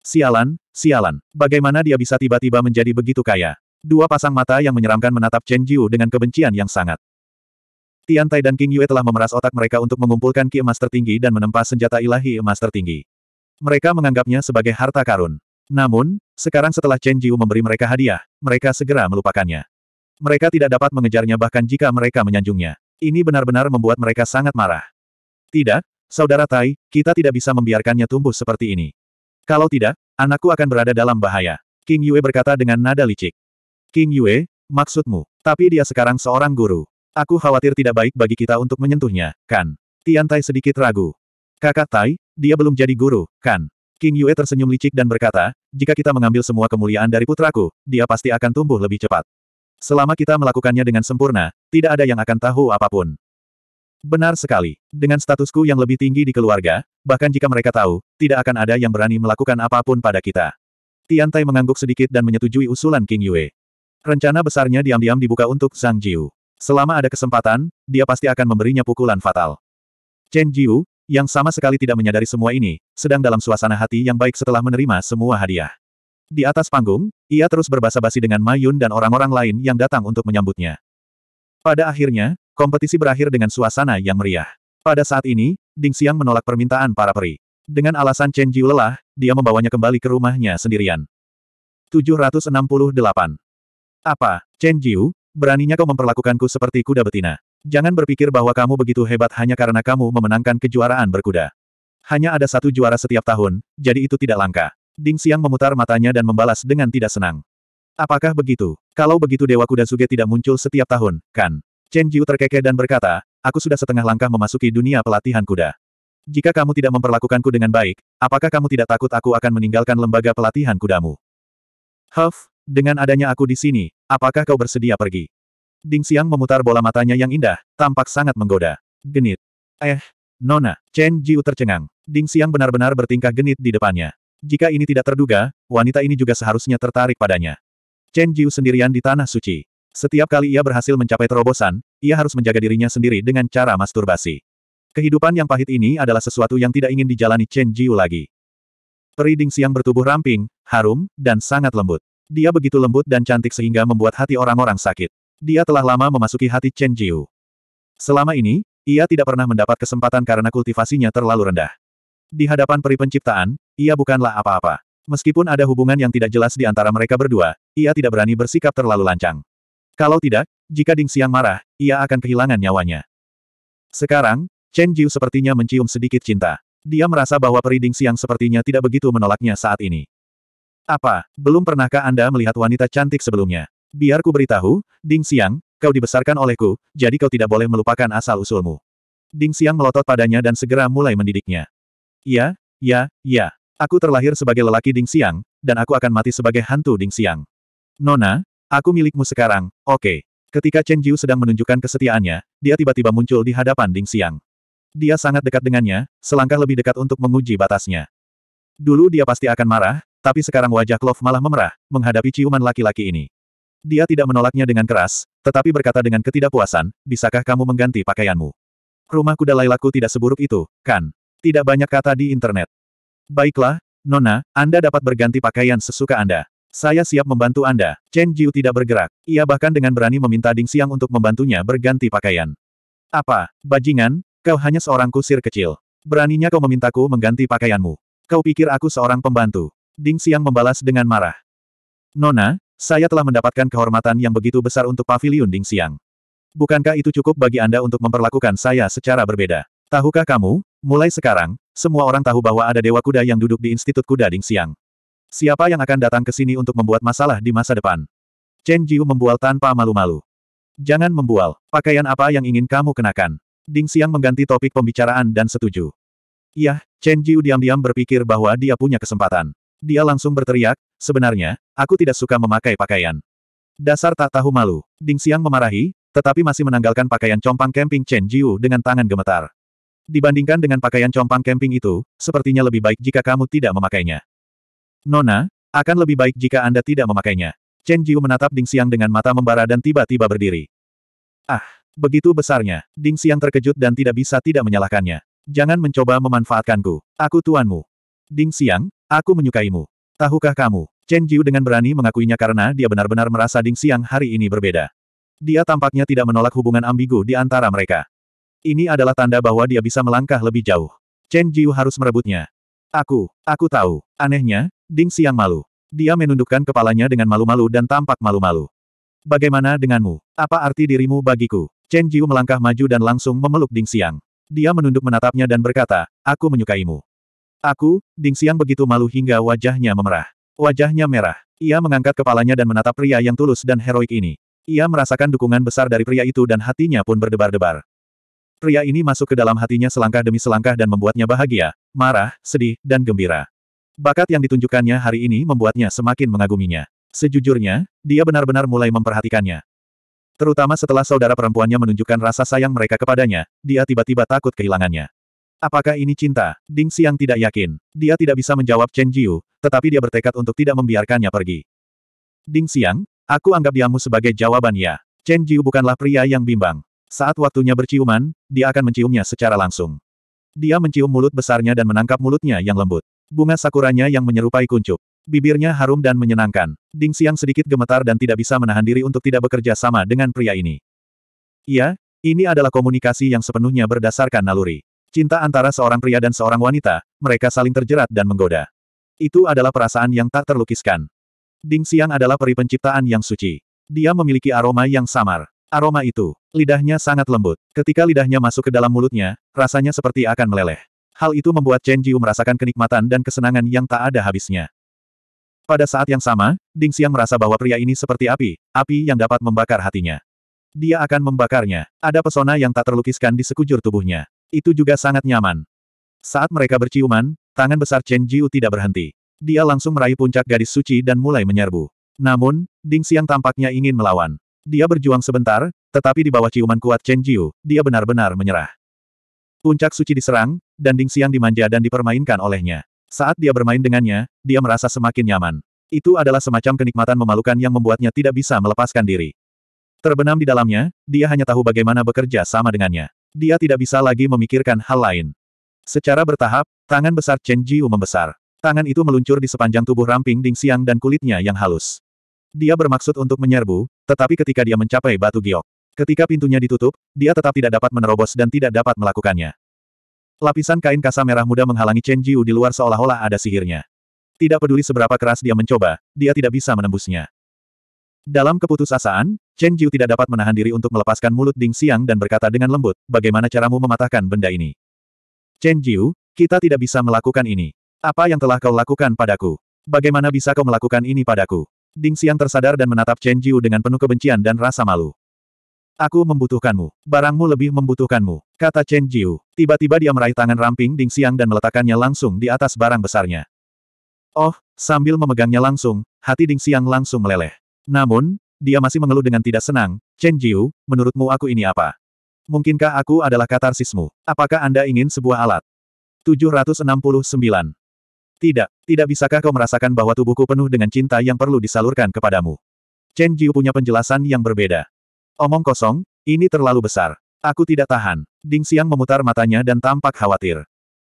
Sialan, sialan. Bagaimana dia bisa tiba-tiba menjadi begitu kaya? Dua pasang mata yang menyeramkan menatap Chen Jiu dengan kebencian yang sangat. Tian Tai dan King Yue telah memeras otak mereka untuk mengumpulkan ki emas tertinggi dan menempa senjata ilahi emas tertinggi. Mereka menganggapnya sebagai harta karun. Namun, sekarang setelah Chen Jiu memberi mereka hadiah, mereka segera melupakannya. Mereka tidak dapat mengejarnya bahkan jika mereka menyanjungnya. Ini benar-benar membuat mereka sangat marah. Tidak, Saudara Tai, kita tidak bisa membiarkannya tumbuh seperti ini. Kalau tidak, anakku akan berada dalam bahaya. King Yue berkata dengan nada licik. King Yue, maksudmu, tapi dia sekarang seorang guru. Aku khawatir tidak baik bagi kita untuk menyentuhnya, kan? Tian Tai sedikit ragu. Kakak Tai, dia belum jadi guru, kan? King Yue tersenyum licik dan berkata, jika kita mengambil semua kemuliaan dari putraku, dia pasti akan tumbuh lebih cepat. Selama kita melakukannya dengan sempurna, tidak ada yang akan tahu apapun. Benar sekali. Dengan statusku yang lebih tinggi di keluarga, bahkan jika mereka tahu, tidak akan ada yang berani melakukan apapun pada kita. Tian Tai mengangguk sedikit dan menyetujui usulan King Yue. Rencana besarnya diam-diam dibuka untuk Zhang Jiu. Selama ada kesempatan, dia pasti akan memberinya pukulan fatal. Chen Jiu, yang sama sekali tidak menyadari semua ini, sedang dalam suasana hati yang baik setelah menerima semua hadiah. Di atas panggung, ia terus berbasa-basi dengan Mayun dan orang-orang lain yang datang untuk menyambutnya. Pada akhirnya, Kompetisi berakhir dengan suasana yang meriah. Pada saat ini, Ding Xiang menolak permintaan para peri. Dengan alasan Chen Jiu lelah, dia membawanya kembali ke rumahnya sendirian. 768. Apa, Chen Jiu, beraninya kau memperlakukanku seperti kuda betina? Jangan berpikir bahwa kamu begitu hebat hanya karena kamu memenangkan kejuaraan berkuda. Hanya ada satu juara setiap tahun, jadi itu tidak langka. Ding Xiang memutar matanya dan membalas dengan tidak senang. Apakah begitu? Kalau begitu Dewa Kuda Suge tidak muncul setiap tahun, kan? Chen Jiu terkekeh dan berkata, aku sudah setengah langkah memasuki dunia pelatihan kuda. Jika kamu tidak memperlakukanku dengan baik, apakah kamu tidak takut aku akan meninggalkan lembaga pelatihan kudamu? Huff, dengan adanya aku di sini, apakah kau bersedia pergi? Ding Xiang memutar bola matanya yang indah, tampak sangat menggoda. Genit. Eh, Nona, Chen Jiu tercengang. Ding Xiang benar-benar bertingkah genit di depannya. Jika ini tidak terduga, wanita ini juga seharusnya tertarik padanya. Chen Jiu sendirian di Tanah Suci. Setiap kali ia berhasil mencapai terobosan, ia harus menjaga dirinya sendiri dengan cara masturbasi. Kehidupan yang pahit ini adalah sesuatu yang tidak ingin dijalani Chen Jiu lagi. Periding siang bertubuh ramping, harum, dan sangat lembut. Dia begitu lembut dan cantik sehingga membuat hati orang-orang sakit. Dia telah lama memasuki hati Chen Jiu. Selama ini, ia tidak pernah mendapat kesempatan karena kultivasinya terlalu rendah. Di hadapan peri penciptaan, ia bukanlah apa-apa. Meskipun ada hubungan yang tidak jelas di antara mereka berdua, ia tidak berani bersikap terlalu lancang. Kalau tidak, jika Ding Xiang marah, ia akan kehilangan nyawanya. Sekarang, Chen Jiu sepertinya mencium sedikit cinta. Dia merasa bahwa peri Ding Xiang sepertinya tidak begitu menolaknya saat ini. Apa, belum pernahkah Anda melihat wanita cantik sebelumnya? Biar ku beritahu, Ding Xiang, kau dibesarkan olehku, jadi kau tidak boleh melupakan asal-usulmu. Ding Xiang melotot padanya dan segera mulai mendidiknya. Ya, ya, ya. Aku terlahir sebagai lelaki Ding Xiang, dan aku akan mati sebagai hantu Ding Xiang. Nona, Aku milikmu sekarang, oke. Okay. Ketika Chen Jiu sedang menunjukkan kesetiaannya, dia tiba-tiba muncul di hadapan Ding Xiang. Dia sangat dekat dengannya, selangkah lebih dekat untuk menguji batasnya. Dulu dia pasti akan marah, tapi sekarang wajah Clove malah memerah, menghadapi ciuman laki-laki ini. Dia tidak menolaknya dengan keras, tetapi berkata dengan ketidakpuasan, bisakah kamu mengganti pakaianmu? Rumah kuda Lailaku tidak seburuk itu, kan? Tidak banyak kata di internet. Baiklah, Nona, Anda dapat berganti pakaian sesuka Anda. Saya siap membantu Anda. Chen Jiu tidak bergerak. Ia bahkan dengan berani meminta Ding Xiang untuk membantunya berganti pakaian. Apa, bajingan? Kau hanya seorang kusir kecil. Beraninya kau memintaku mengganti pakaianmu. Kau pikir aku seorang pembantu? Ding Xiang membalas dengan marah. Nona, saya telah mendapatkan kehormatan yang begitu besar untuk pavilion Ding Xiang. Bukankah itu cukup bagi Anda untuk memperlakukan saya secara berbeda? Tahukah kamu, mulai sekarang, semua orang tahu bahwa ada Dewa Kuda yang duduk di Institut Kuda Ding Xiang. Siapa yang akan datang ke sini untuk membuat masalah di masa depan? Chen Jiu membual tanpa malu-malu. Jangan membual, pakaian apa yang ingin kamu kenakan? Ding Xiang mengganti topik pembicaraan dan setuju. Yah, Chen Jiu diam-diam berpikir bahwa dia punya kesempatan. Dia langsung berteriak, sebenarnya, aku tidak suka memakai pakaian. Dasar tak tahu malu, Ding Xiang memarahi, tetapi masih menanggalkan pakaian compang camping Chen Jiu dengan tangan gemetar. Dibandingkan dengan pakaian compang camping itu, sepertinya lebih baik jika kamu tidak memakainya. Nona, akan lebih baik jika Anda tidak memakainya. Chen Jiu menatap Ding Xiang dengan mata membara dan tiba-tiba berdiri. Ah, begitu besarnya. Ding Xiang terkejut dan tidak bisa tidak menyalahkannya. Jangan mencoba memanfaatkanku. Aku tuanmu. Ding Xiang, aku menyukaimu. Tahukah kamu? Chen Jiu dengan berani mengakuinya karena dia benar-benar merasa Ding Xiang hari ini berbeda. Dia tampaknya tidak menolak hubungan ambigu di antara mereka. Ini adalah tanda bahwa dia bisa melangkah lebih jauh. Chen Jiu harus merebutnya. Aku, aku tahu. Anehnya, Ding Xiang malu. Dia menundukkan kepalanya dengan malu-malu dan tampak malu-malu. Bagaimana denganmu? Apa arti dirimu bagiku? Chen Jiu melangkah maju dan langsung memeluk Ding Xiang. Dia menunduk menatapnya dan berkata, aku menyukaimu. Aku, Ding Xiang begitu malu hingga wajahnya memerah. Wajahnya merah. Ia mengangkat kepalanya dan menatap pria yang tulus dan heroik ini. Ia merasakan dukungan besar dari pria itu dan hatinya pun berdebar-debar. Pria ini masuk ke dalam hatinya selangkah demi selangkah dan membuatnya bahagia, marah, sedih, dan gembira. Bakat yang ditunjukkannya hari ini membuatnya semakin mengaguminya. Sejujurnya, dia benar-benar mulai memperhatikannya. Terutama setelah saudara perempuannya menunjukkan rasa sayang mereka kepadanya, dia tiba-tiba takut kehilangannya. Apakah ini cinta? Ding Xiang tidak yakin. Dia tidak bisa menjawab Chen Jiu, tetapi dia bertekad untuk tidak membiarkannya pergi. Ding Xiang, aku anggap diamu sebagai jawaban ya. Chen Jiu bukanlah pria yang bimbang. Saat waktunya berciuman, dia akan menciumnya secara langsung. Dia mencium mulut besarnya dan menangkap mulutnya yang lembut. Bunga sakuranya yang menyerupai kuncup. Bibirnya harum dan menyenangkan. Ding Xiang sedikit gemetar dan tidak bisa menahan diri untuk tidak bekerja sama dengan pria ini. Iya, ini adalah komunikasi yang sepenuhnya berdasarkan naluri. Cinta antara seorang pria dan seorang wanita, mereka saling terjerat dan menggoda. Itu adalah perasaan yang tak terlukiskan. Ding Xiang adalah peri penciptaan yang suci. Dia memiliki aroma yang samar. Aroma itu, lidahnya sangat lembut. Ketika lidahnya masuk ke dalam mulutnya, rasanya seperti akan meleleh. Hal itu membuat Chen Jiu merasakan kenikmatan dan kesenangan yang tak ada habisnya. Pada saat yang sama, Ding Xiang merasa bahwa pria ini seperti api, api yang dapat membakar hatinya. Dia akan membakarnya. Ada pesona yang tak terlukiskan di sekujur tubuhnya. Itu juga sangat nyaman. Saat mereka berciuman, tangan besar Chen Jiu tidak berhenti. Dia langsung meraih puncak gadis suci dan mulai menyerbu. Namun, Ding Xiang tampaknya ingin melawan. Dia berjuang sebentar, tetapi di bawah ciuman kuat Chen Jiu, dia benar-benar menyerah. Puncak suci diserang, dan Ding Xiang dimanja dan dipermainkan olehnya. Saat dia bermain dengannya, dia merasa semakin nyaman. Itu adalah semacam kenikmatan memalukan yang membuatnya tidak bisa melepaskan diri. Terbenam di dalamnya, dia hanya tahu bagaimana bekerja sama dengannya. Dia tidak bisa lagi memikirkan hal lain. Secara bertahap, tangan besar Chen Jiu membesar. Tangan itu meluncur di sepanjang tubuh ramping Ding Xiang dan kulitnya yang halus. Dia bermaksud untuk menyerbu, tetapi ketika dia mencapai batu giok, ketika pintunya ditutup, dia tetap tidak dapat menerobos dan tidak dapat melakukannya. Lapisan kain kasa merah muda menghalangi Chen Jiu di luar seolah-olah ada sihirnya. Tidak peduli seberapa keras dia mencoba, dia tidak bisa menembusnya. Dalam keputusasaan, Chen Jiu tidak dapat menahan diri untuk melepaskan mulut Ding Xiang dan berkata dengan lembut, bagaimana caramu mematahkan benda ini? Chen Jiu, kita tidak bisa melakukan ini. Apa yang telah kau lakukan padaku? Bagaimana bisa kau melakukan ini padaku? Ding Xiang tersadar dan menatap Chen Jiu dengan penuh kebencian dan rasa malu. Aku membutuhkanmu. Barangmu lebih membutuhkanmu, kata Chen Jiu. Tiba-tiba dia meraih tangan ramping Ding Xiang dan meletakkannya langsung di atas barang besarnya. Oh, sambil memegangnya langsung, hati Ding Xiang langsung meleleh. Namun, dia masih mengeluh dengan tidak senang, Chen Jiu, menurutmu aku ini apa? Mungkinkah aku adalah katarsismu? Apakah Anda ingin sebuah alat? 769. Tidak, tidak bisakah kau merasakan bahwa tubuhku penuh dengan cinta yang perlu disalurkan kepadamu? Chen Jiu punya penjelasan yang berbeda. Omong kosong, ini terlalu besar. Aku tidak tahan. Ding Xiang memutar matanya dan tampak khawatir.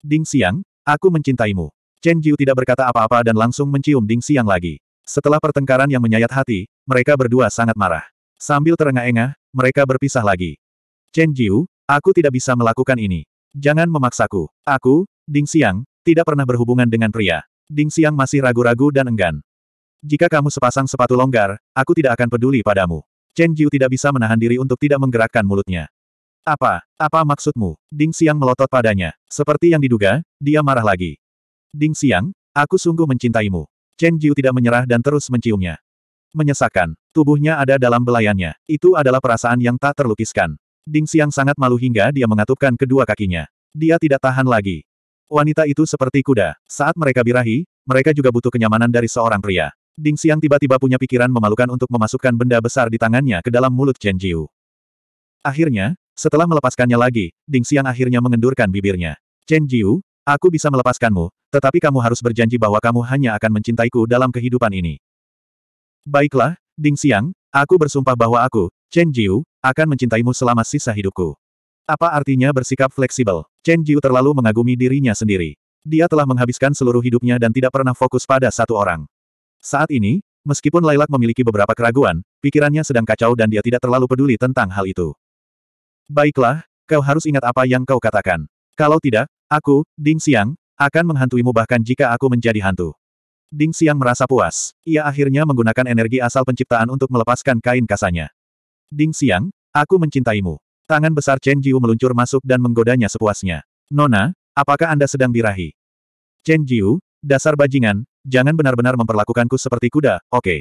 Ding Xiang, aku mencintaimu. Chen Jiu tidak berkata apa-apa dan langsung mencium Ding Xiang lagi. Setelah pertengkaran yang menyayat hati, mereka berdua sangat marah. Sambil terengah-engah, mereka berpisah lagi. Chen Jiu, aku tidak bisa melakukan ini. Jangan memaksaku. Aku, Ding Xiang, tidak pernah berhubungan dengan pria. Ding Xiang masih ragu-ragu dan enggan. Jika kamu sepasang sepatu longgar, aku tidak akan peduli padamu. Chen Jiu tidak bisa menahan diri untuk tidak menggerakkan mulutnya. Apa? Apa maksudmu? Ding Xiang melotot padanya. Seperti yang diduga, dia marah lagi. Ding Xiang, aku sungguh mencintaimu. Chen Jiu tidak menyerah dan terus menciumnya. Menyesakan. Tubuhnya ada dalam belayannya. Itu adalah perasaan yang tak terlukiskan. Ding Xiang sangat malu hingga dia mengatupkan kedua kakinya. Dia tidak tahan lagi. Wanita itu seperti kuda. Saat mereka birahi, mereka juga butuh kenyamanan dari seorang pria. Ding Xiang tiba-tiba punya pikiran memalukan untuk memasukkan benda besar di tangannya ke dalam mulut Chen Jiu. Akhirnya, setelah melepaskannya lagi, Ding Xiang akhirnya mengendurkan bibirnya. Chen Jiu, aku bisa melepaskanmu, tetapi kamu harus berjanji bahwa kamu hanya akan mencintaiku dalam kehidupan ini. Baiklah, Ding Xiang, aku bersumpah bahwa aku, Chen Jiu, akan mencintaimu selama sisa hidupku. Apa artinya bersikap fleksibel? Chen Jiu terlalu mengagumi dirinya sendiri. Dia telah menghabiskan seluruh hidupnya dan tidak pernah fokus pada satu orang. Saat ini, meskipun Lailak memiliki beberapa keraguan, pikirannya sedang kacau dan dia tidak terlalu peduli tentang hal itu. Baiklah, kau harus ingat apa yang kau katakan. Kalau tidak, aku, Ding Xiang, akan menghantuimu bahkan jika aku menjadi hantu. Ding Xiang merasa puas. Ia akhirnya menggunakan energi asal penciptaan untuk melepaskan kain kasanya. Ding Xiang, aku mencintaimu. Tangan besar Chen Jiu meluncur masuk dan menggodanya sepuasnya. Nona, apakah Anda sedang birahi? Chen Jiu, Dasar bajingan, jangan benar-benar memperlakukanku seperti kuda, oke. Okay.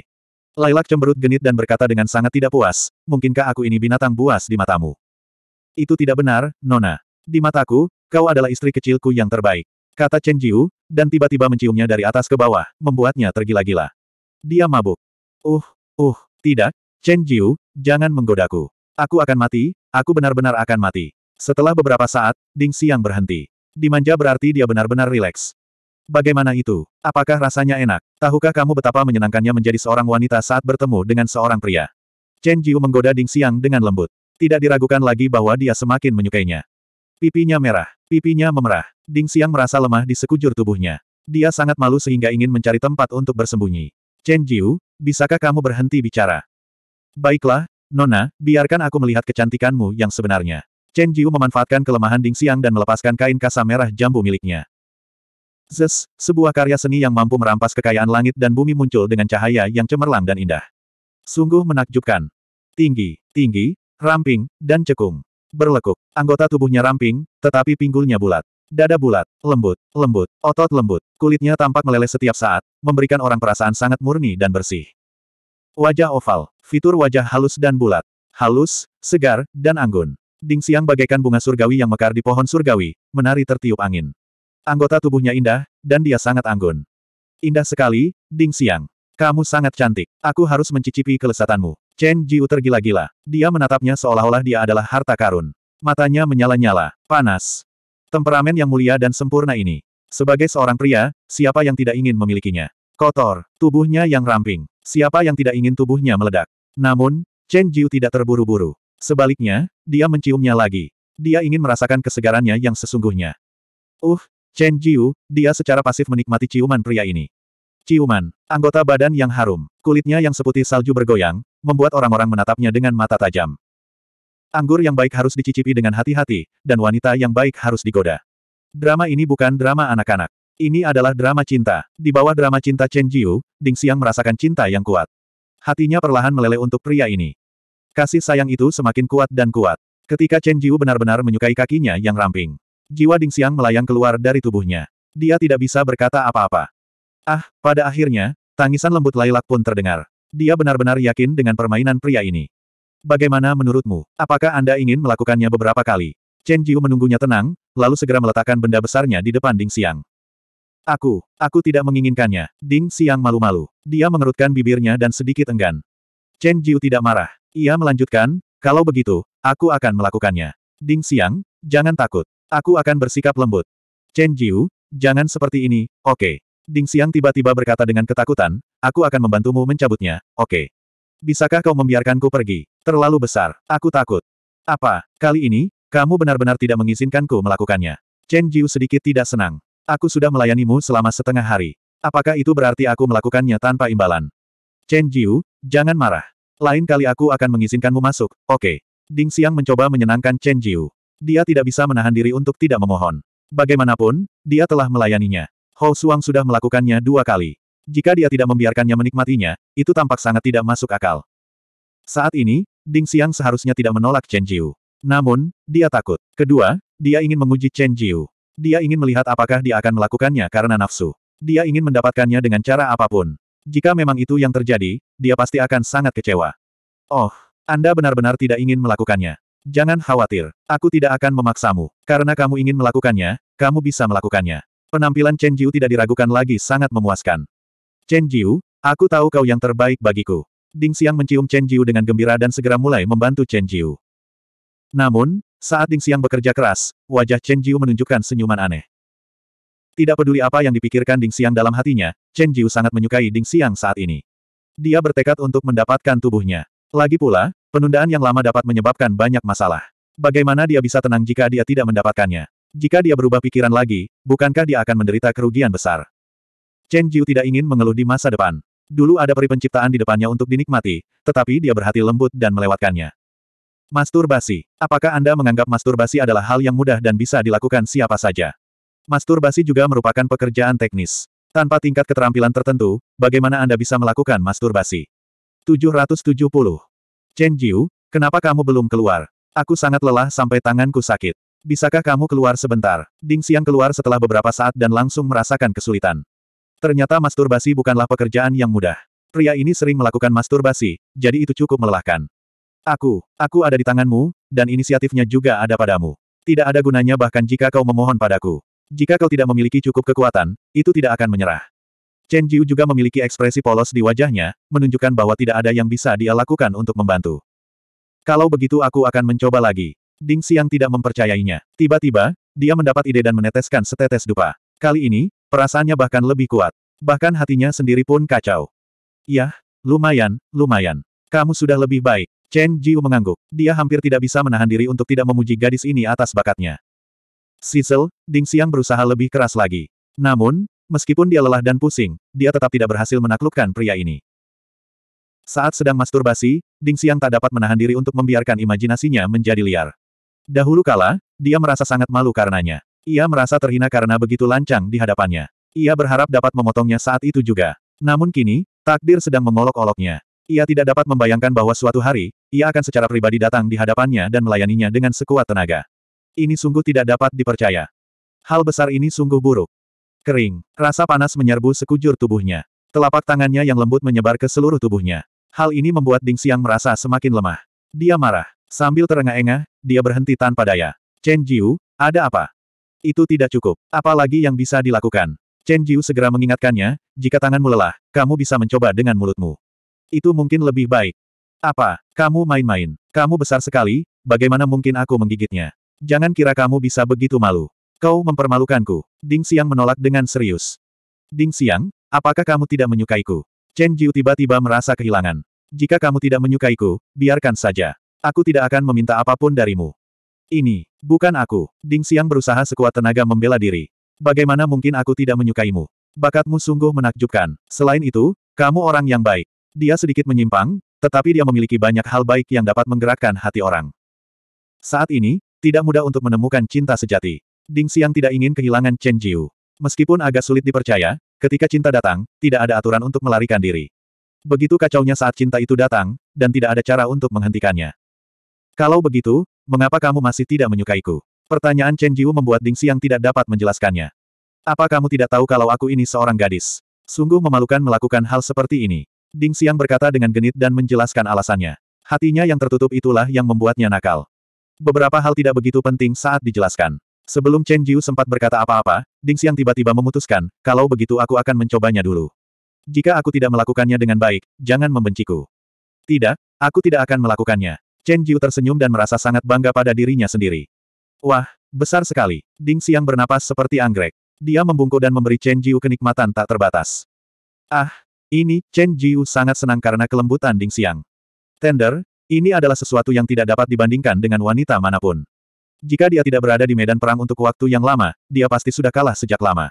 Lailak cemberut genit dan berkata dengan sangat tidak puas, mungkinkah aku ini binatang buas di matamu? Itu tidak benar, Nona. Di mataku, kau adalah istri kecilku yang terbaik. Kata Chen Jiu, dan tiba-tiba menciumnya dari atas ke bawah, membuatnya tergila-gila. Dia mabuk. Uh, uh, tidak, Chen Jiu, jangan menggodaku. Aku akan mati, aku benar-benar akan mati. Setelah beberapa saat, Ding Xiang berhenti. Dimanja berarti dia benar-benar rileks. Bagaimana itu? Apakah rasanya enak? Tahukah kamu betapa menyenangkannya menjadi seorang wanita saat bertemu dengan seorang pria? Chen Jiu menggoda Ding Xiang dengan lembut. Tidak diragukan lagi bahwa dia semakin menyukainya. Pipinya merah, pipinya memerah. Ding Xiang merasa lemah di sekujur tubuhnya. Dia sangat malu sehingga ingin mencari tempat untuk bersembunyi. Chen Jiu, bisakah kamu berhenti bicara? Baiklah, Nona, biarkan aku melihat kecantikanmu yang sebenarnya. Chen Jiu memanfaatkan kelemahan Ding Xiang dan melepaskan kain kasa merah jambu miliknya. Zes, sebuah karya seni yang mampu merampas kekayaan langit dan bumi muncul dengan cahaya yang cemerlang dan indah. Sungguh menakjubkan. Tinggi, tinggi, ramping, dan cekung. Berlekuk. Anggota tubuhnya ramping, tetapi pinggulnya bulat. Dada bulat, lembut, lembut, otot lembut. Kulitnya tampak meleleh setiap saat, memberikan orang perasaan sangat murni dan bersih. Wajah oval. Fitur wajah halus dan bulat. Halus, segar, dan anggun. Dingsiang bagaikan bunga surgawi yang mekar di pohon surgawi, menari tertiup angin. Anggota tubuhnya indah, dan dia sangat anggun. Indah sekali, Ding Xiang. Kamu sangat cantik. Aku harus mencicipi kelesatanmu. Chen Jiu tergila-gila. Dia menatapnya seolah-olah dia adalah harta karun. Matanya menyala-nyala. Panas. Temperamen yang mulia dan sempurna ini. Sebagai seorang pria, siapa yang tidak ingin memilikinya? Kotor. Tubuhnya yang ramping. Siapa yang tidak ingin tubuhnya meledak? Namun, Chen Jiu tidak terburu-buru. Sebaliknya, dia menciumnya lagi. Dia ingin merasakan kesegarannya yang sesungguhnya. Uh, Chen Jiu, dia secara pasif menikmati ciuman pria ini. Ciuman, anggota badan yang harum, kulitnya yang seputih salju bergoyang, membuat orang-orang menatapnya dengan mata tajam. Anggur yang baik harus dicicipi dengan hati-hati, dan wanita yang baik harus digoda. Drama ini bukan drama anak-anak. Ini adalah drama cinta. Di bawah drama cinta Chen Jiu, Ding Xiang merasakan cinta yang kuat. Hatinya perlahan meleleh untuk pria ini. Kasih sayang itu semakin kuat dan kuat. Ketika Chen Jiu benar-benar menyukai kakinya yang ramping. Jiwa Ding Xiang melayang keluar dari tubuhnya. Dia tidak bisa berkata apa-apa. Ah, pada akhirnya, tangisan lembut Lailak pun terdengar. Dia benar-benar yakin dengan permainan pria ini. Bagaimana menurutmu? Apakah Anda ingin melakukannya beberapa kali? Chen Jiu menunggunya tenang, lalu segera meletakkan benda besarnya di depan Ding Xiang. Aku, aku tidak menginginkannya. Ding Xiang malu-malu. Dia mengerutkan bibirnya dan sedikit enggan. Chen Jiu tidak marah. Ia melanjutkan, kalau begitu, aku akan melakukannya. Ding Xiang, jangan takut. Aku akan bersikap lembut. Chen Jiu, jangan seperti ini, oke. Okay. Ding Xiang tiba-tiba berkata dengan ketakutan, aku akan membantumu mencabutnya, oke. Okay. Bisakah kau membiarkanku pergi? Terlalu besar, aku takut. Apa, kali ini, kamu benar-benar tidak mengizinkanku melakukannya. Chen Jiu sedikit tidak senang. Aku sudah melayanimu selama setengah hari. Apakah itu berarti aku melakukannya tanpa imbalan? Chen Jiu, jangan marah. Lain kali aku akan mengizinkanmu masuk, oke. Okay. Ding Xiang mencoba menyenangkan Chen Jiu. Dia tidak bisa menahan diri untuk tidak memohon. Bagaimanapun, dia telah melayaninya. Hou Suang sudah melakukannya dua kali. Jika dia tidak membiarkannya menikmatinya, itu tampak sangat tidak masuk akal. Saat ini, Ding Xiang seharusnya tidak menolak Chen Jiu. Namun, dia takut. Kedua, dia ingin menguji Chen Jiu. Dia ingin melihat apakah dia akan melakukannya karena nafsu. Dia ingin mendapatkannya dengan cara apapun. Jika memang itu yang terjadi, dia pasti akan sangat kecewa. Oh, Anda benar-benar tidak ingin melakukannya. Jangan khawatir, aku tidak akan memaksamu. Karena kamu ingin melakukannya, kamu bisa melakukannya. Penampilan Chen Jiu tidak diragukan lagi sangat memuaskan. Chen Jiu, aku tahu kau yang terbaik bagiku. Ding Xiang mencium Chen Jiu dengan gembira dan segera mulai membantu Chen Jiu. Namun, saat Ding Xiang bekerja keras, wajah Chen Jiu menunjukkan senyuman aneh. Tidak peduli apa yang dipikirkan Ding Xiang dalam hatinya, Chen Jiu sangat menyukai Ding Xiang saat ini. Dia bertekad untuk mendapatkan tubuhnya. Lagi pula, Penundaan yang lama dapat menyebabkan banyak masalah. Bagaimana dia bisa tenang jika dia tidak mendapatkannya? Jika dia berubah pikiran lagi, bukankah dia akan menderita kerugian besar? Chen Jiu tidak ingin mengeluh di masa depan. Dulu ada peri penciptaan di depannya untuk dinikmati, tetapi dia berhati lembut dan melewatkannya. Masturbasi. Apakah Anda menganggap masturbasi adalah hal yang mudah dan bisa dilakukan siapa saja? Masturbasi juga merupakan pekerjaan teknis. Tanpa tingkat keterampilan tertentu, bagaimana Anda bisa melakukan masturbasi? 770. Chen Jiu, kenapa kamu belum keluar? Aku sangat lelah sampai tanganku sakit. Bisakah kamu keluar sebentar? Ding Xiang keluar setelah beberapa saat dan langsung merasakan kesulitan. Ternyata masturbasi bukanlah pekerjaan yang mudah. Pria ini sering melakukan masturbasi, jadi itu cukup melelahkan. Aku, aku ada di tanganmu, dan inisiatifnya juga ada padamu. Tidak ada gunanya bahkan jika kau memohon padaku. Jika kau tidak memiliki cukup kekuatan, itu tidak akan menyerah. Chen Jiu juga memiliki ekspresi polos di wajahnya, menunjukkan bahwa tidak ada yang bisa dia lakukan untuk membantu. Kalau begitu aku akan mencoba lagi. Ding Xiang tidak mempercayainya. Tiba-tiba, dia mendapat ide dan meneteskan setetes dupa. Kali ini, perasaannya bahkan lebih kuat. Bahkan hatinya sendiri pun kacau. Yah, lumayan, lumayan. Kamu sudah lebih baik. Chen Jiu mengangguk. Dia hampir tidak bisa menahan diri untuk tidak memuji gadis ini atas bakatnya. Sisel, Ding Xiang berusaha lebih keras lagi. Namun, Meskipun dia lelah dan pusing, dia tetap tidak berhasil menaklukkan pria ini. Saat sedang masturbasi, Ding Xiang tak dapat menahan diri untuk membiarkan imajinasinya menjadi liar. Dahulu kala, dia merasa sangat malu karenanya. Ia merasa terhina karena begitu lancang di hadapannya. Ia berharap dapat memotongnya saat itu juga. Namun kini, takdir sedang mengolok-oloknya. Ia tidak dapat membayangkan bahwa suatu hari, ia akan secara pribadi datang di hadapannya dan melayaninya dengan sekuat tenaga. Ini sungguh tidak dapat dipercaya. Hal besar ini sungguh buruk kering, rasa panas menyerbu sekujur tubuhnya. Telapak tangannya yang lembut menyebar ke seluruh tubuhnya. Hal ini membuat Ding Xiang merasa semakin lemah. Dia marah. Sambil terengah-engah, dia berhenti tanpa daya. Chen Jiu, ada apa? Itu tidak cukup. Apalagi yang bisa dilakukan? Chen Jiu segera mengingatkannya, jika tanganmu lelah, kamu bisa mencoba dengan mulutmu. Itu mungkin lebih baik. Apa? Kamu main-main. Kamu besar sekali, bagaimana mungkin aku menggigitnya? Jangan kira kamu bisa begitu malu. Kau mempermalukanku. Ding Xiang menolak dengan serius. Ding Xiang, apakah kamu tidak menyukaiku? Chen Jiu tiba-tiba merasa kehilangan. Jika kamu tidak menyukaiku, biarkan saja. Aku tidak akan meminta apapun darimu. Ini, bukan aku. Ding Xiang berusaha sekuat tenaga membela diri. Bagaimana mungkin aku tidak menyukaimu? Bakatmu sungguh menakjubkan. Selain itu, kamu orang yang baik. Dia sedikit menyimpang, tetapi dia memiliki banyak hal baik yang dapat menggerakkan hati orang. Saat ini, tidak mudah untuk menemukan cinta sejati. Ding Xiang tidak ingin kehilangan Chen Jiu. Meskipun agak sulit dipercaya, ketika cinta datang, tidak ada aturan untuk melarikan diri. Begitu kacaunya saat cinta itu datang, dan tidak ada cara untuk menghentikannya. Kalau begitu, mengapa kamu masih tidak menyukaiku? Pertanyaan Chen Jiu membuat Ding Xiang tidak dapat menjelaskannya. Apa kamu tidak tahu kalau aku ini seorang gadis? Sungguh memalukan melakukan hal seperti ini. Ding Xiang berkata dengan genit dan menjelaskan alasannya. Hatinya yang tertutup itulah yang membuatnya nakal. Beberapa hal tidak begitu penting saat dijelaskan. Sebelum Chen Jiu sempat berkata apa-apa, Ding Xiang tiba-tiba memutuskan, kalau begitu aku akan mencobanya dulu. Jika aku tidak melakukannya dengan baik, jangan membenciku. Tidak, aku tidak akan melakukannya. Chen Jiu tersenyum dan merasa sangat bangga pada dirinya sendiri. Wah, besar sekali. Ding Xiang bernapas seperti anggrek. Dia membungkuk dan memberi Chen Jiu kenikmatan tak terbatas. Ah, ini, Chen Jiu sangat senang karena kelembutan Ding Xiang. Tender, ini adalah sesuatu yang tidak dapat dibandingkan dengan wanita manapun. Jika dia tidak berada di medan perang untuk waktu yang lama, dia pasti sudah kalah sejak lama.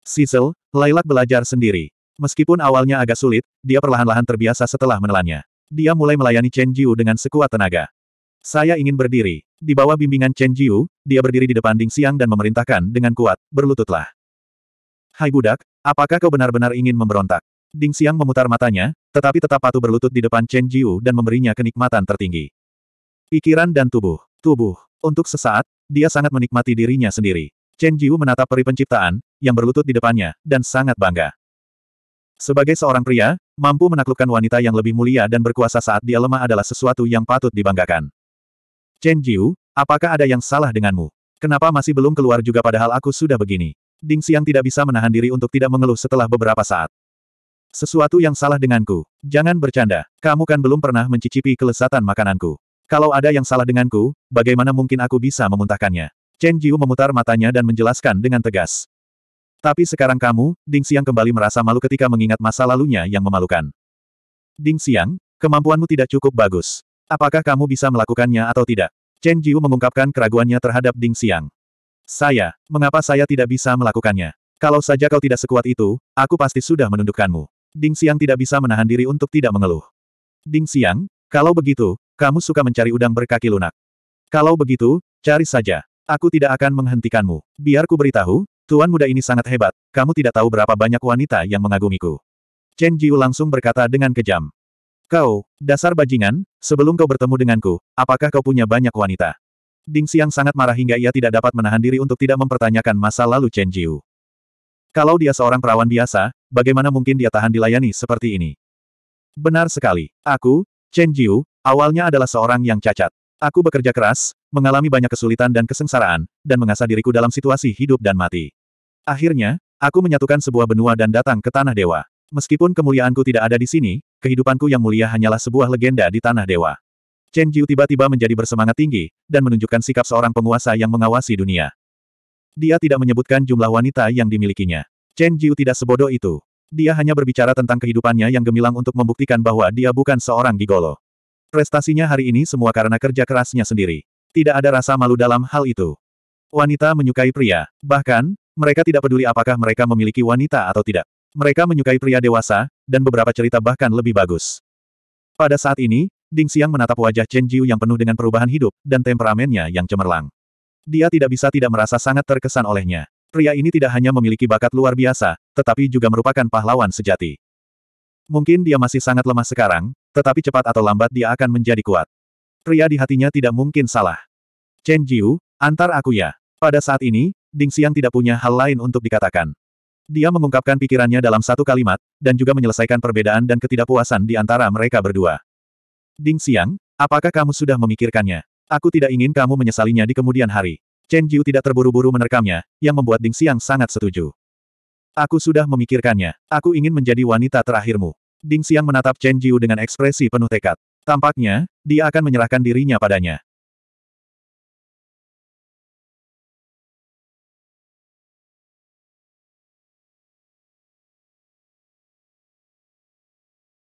Sisel, Lailak belajar sendiri. Meskipun awalnya agak sulit, dia perlahan-lahan terbiasa setelah menelannya. Dia mulai melayani Chen Jiu dengan sekuat tenaga. Saya ingin berdiri. Di bawah bimbingan Chen Jiu, dia berdiri di depan Ding Siang dan memerintahkan dengan kuat, berlututlah. Hai budak, apakah kau benar-benar ingin memberontak? Ding Siang memutar matanya, tetapi tetap patuh berlutut di depan Chen Jiu dan memberinya kenikmatan tertinggi. Pikiran dan tubuh. Tubuh. Untuk sesaat, dia sangat menikmati dirinya sendiri. Chen Jiu menatap peri penciptaan, yang berlutut di depannya, dan sangat bangga. Sebagai seorang pria, mampu menaklukkan wanita yang lebih mulia dan berkuasa saat dia lemah adalah sesuatu yang patut dibanggakan. Chen Jiu, apakah ada yang salah denganmu? Kenapa masih belum keluar juga padahal aku sudah begini? Ding Xiang tidak bisa menahan diri untuk tidak mengeluh setelah beberapa saat. Sesuatu yang salah denganku. Jangan bercanda, kamu kan belum pernah mencicipi kelesatan makananku. Kalau ada yang salah denganku, bagaimana mungkin aku bisa memuntahkannya? Chen Jiu memutar matanya dan menjelaskan dengan tegas. Tapi sekarang kamu, Ding Xiang kembali merasa malu ketika mengingat masa lalunya yang memalukan. Ding Xiang, kemampuanmu tidak cukup bagus. Apakah kamu bisa melakukannya atau tidak? Chen Jiu mengungkapkan keraguannya terhadap Ding Xiang. Saya, mengapa saya tidak bisa melakukannya? Kalau saja kau tidak sekuat itu, aku pasti sudah menundukkanmu. Ding Xiang tidak bisa menahan diri untuk tidak mengeluh. Ding Xiang, kalau begitu, kamu suka mencari udang berkaki lunak. Kalau begitu, cari saja. Aku tidak akan menghentikanmu. Biarku beritahu, tuan muda ini sangat hebat, kamu tidak tahu berapa banyak wanita yang mengagumiku. Chen Jiu langsung berkata dengan kejam. Kau, dasar bajingan, sebelum kau bertemu denganku, apakah kau punya banyak wanita? Ding Xiang sangat marah hingga ia tidak dapat menahan diri untuk tidak mempertanyakan masa lalu Chen Jiu. Kalau dia seorang perawan biasa, bagaimana mungkin dia tahan dilayani seperti ini? Benar sekali. Aku, Chen Jiu, Awalnya adalah seorang yang cacat. Aku bekerja keras, mengalami banyak kesulitan dan kesengsaraan, dan mengasah diriku dalam situasi hidup dan mati. Akhirnya, aku menyatukan sebuah benua dan datang ke Tanah Dewa. Meskipun kemuliaanku tidak ada di sini, kehidupanku yang mulia hanyalah sebuah legenda di Tanah Dewa. Chen Jiu tiba-tiba menjadi bersemangat tinggi, dan menunjukkan sikap seorang penguasa yang mengawasi dunia. Dia tidak menyebutkan jumlah wanita yang dimilikinya. Chen Jiu tidak sebodoh itu. Dia hanya berbicara tentang kehidupannya yang gemilang untuk membuktikan bahwa dia bukan seorang gigolo. Prestasinya hari ini semua karena kerja kerasnya sendiri. Tidak ada rasa malu dalam hal itu. Wanita menyukai pria. Bahkan, mereka tidak peduli apakah mereka memiliki wanita atau tidak. Mereka menyukai pria dewasa, dan beberapa cerita bahkan lebih bagus. Pada saat ini, Ding Xiang menatap wajah Chen Jiu yang penuh dengan perubahan hidup, dan temperamennya yang cemerlang. Dia tidak bisa tidak merasa sangat terkesan olehnya. Pria ini tidak hanya memiliki bakat luar biasa, tetapi juga merupakan pahlawan sejati. Mungkin dia masih sangat lemah sekarang, tetapi cepat atau lambat dia akan menjadi kuat. Pria di hatinya tidak mungkin salah. Chen Jiu, antar aku ya. Pada saat ini, Ding Xiang tidak punya hal lain untuk dikatakan. Dia mengungkapkan pikirannya dalam satu kalimat, dan juga menyelesaikan perbedaan dan ketidakpuasan di antara mereka berdua. Ding Xiang, apakah kamu sudah memikirkannya? Aku tidak ingin kamu menyesalinya di kemudian hari. Chen Jiu tidak terburu-buru menerkamnya, yang membuat Ding Xiang sangat setuju. Aku sudah memikirkannya. Aku ingin menjadi wanita terakhirmu. Ding Xiang menatap Chen Jiu dengan ekspresi penuh tekad. Tampaknya, dia akan menyerahkan dirinya padanya.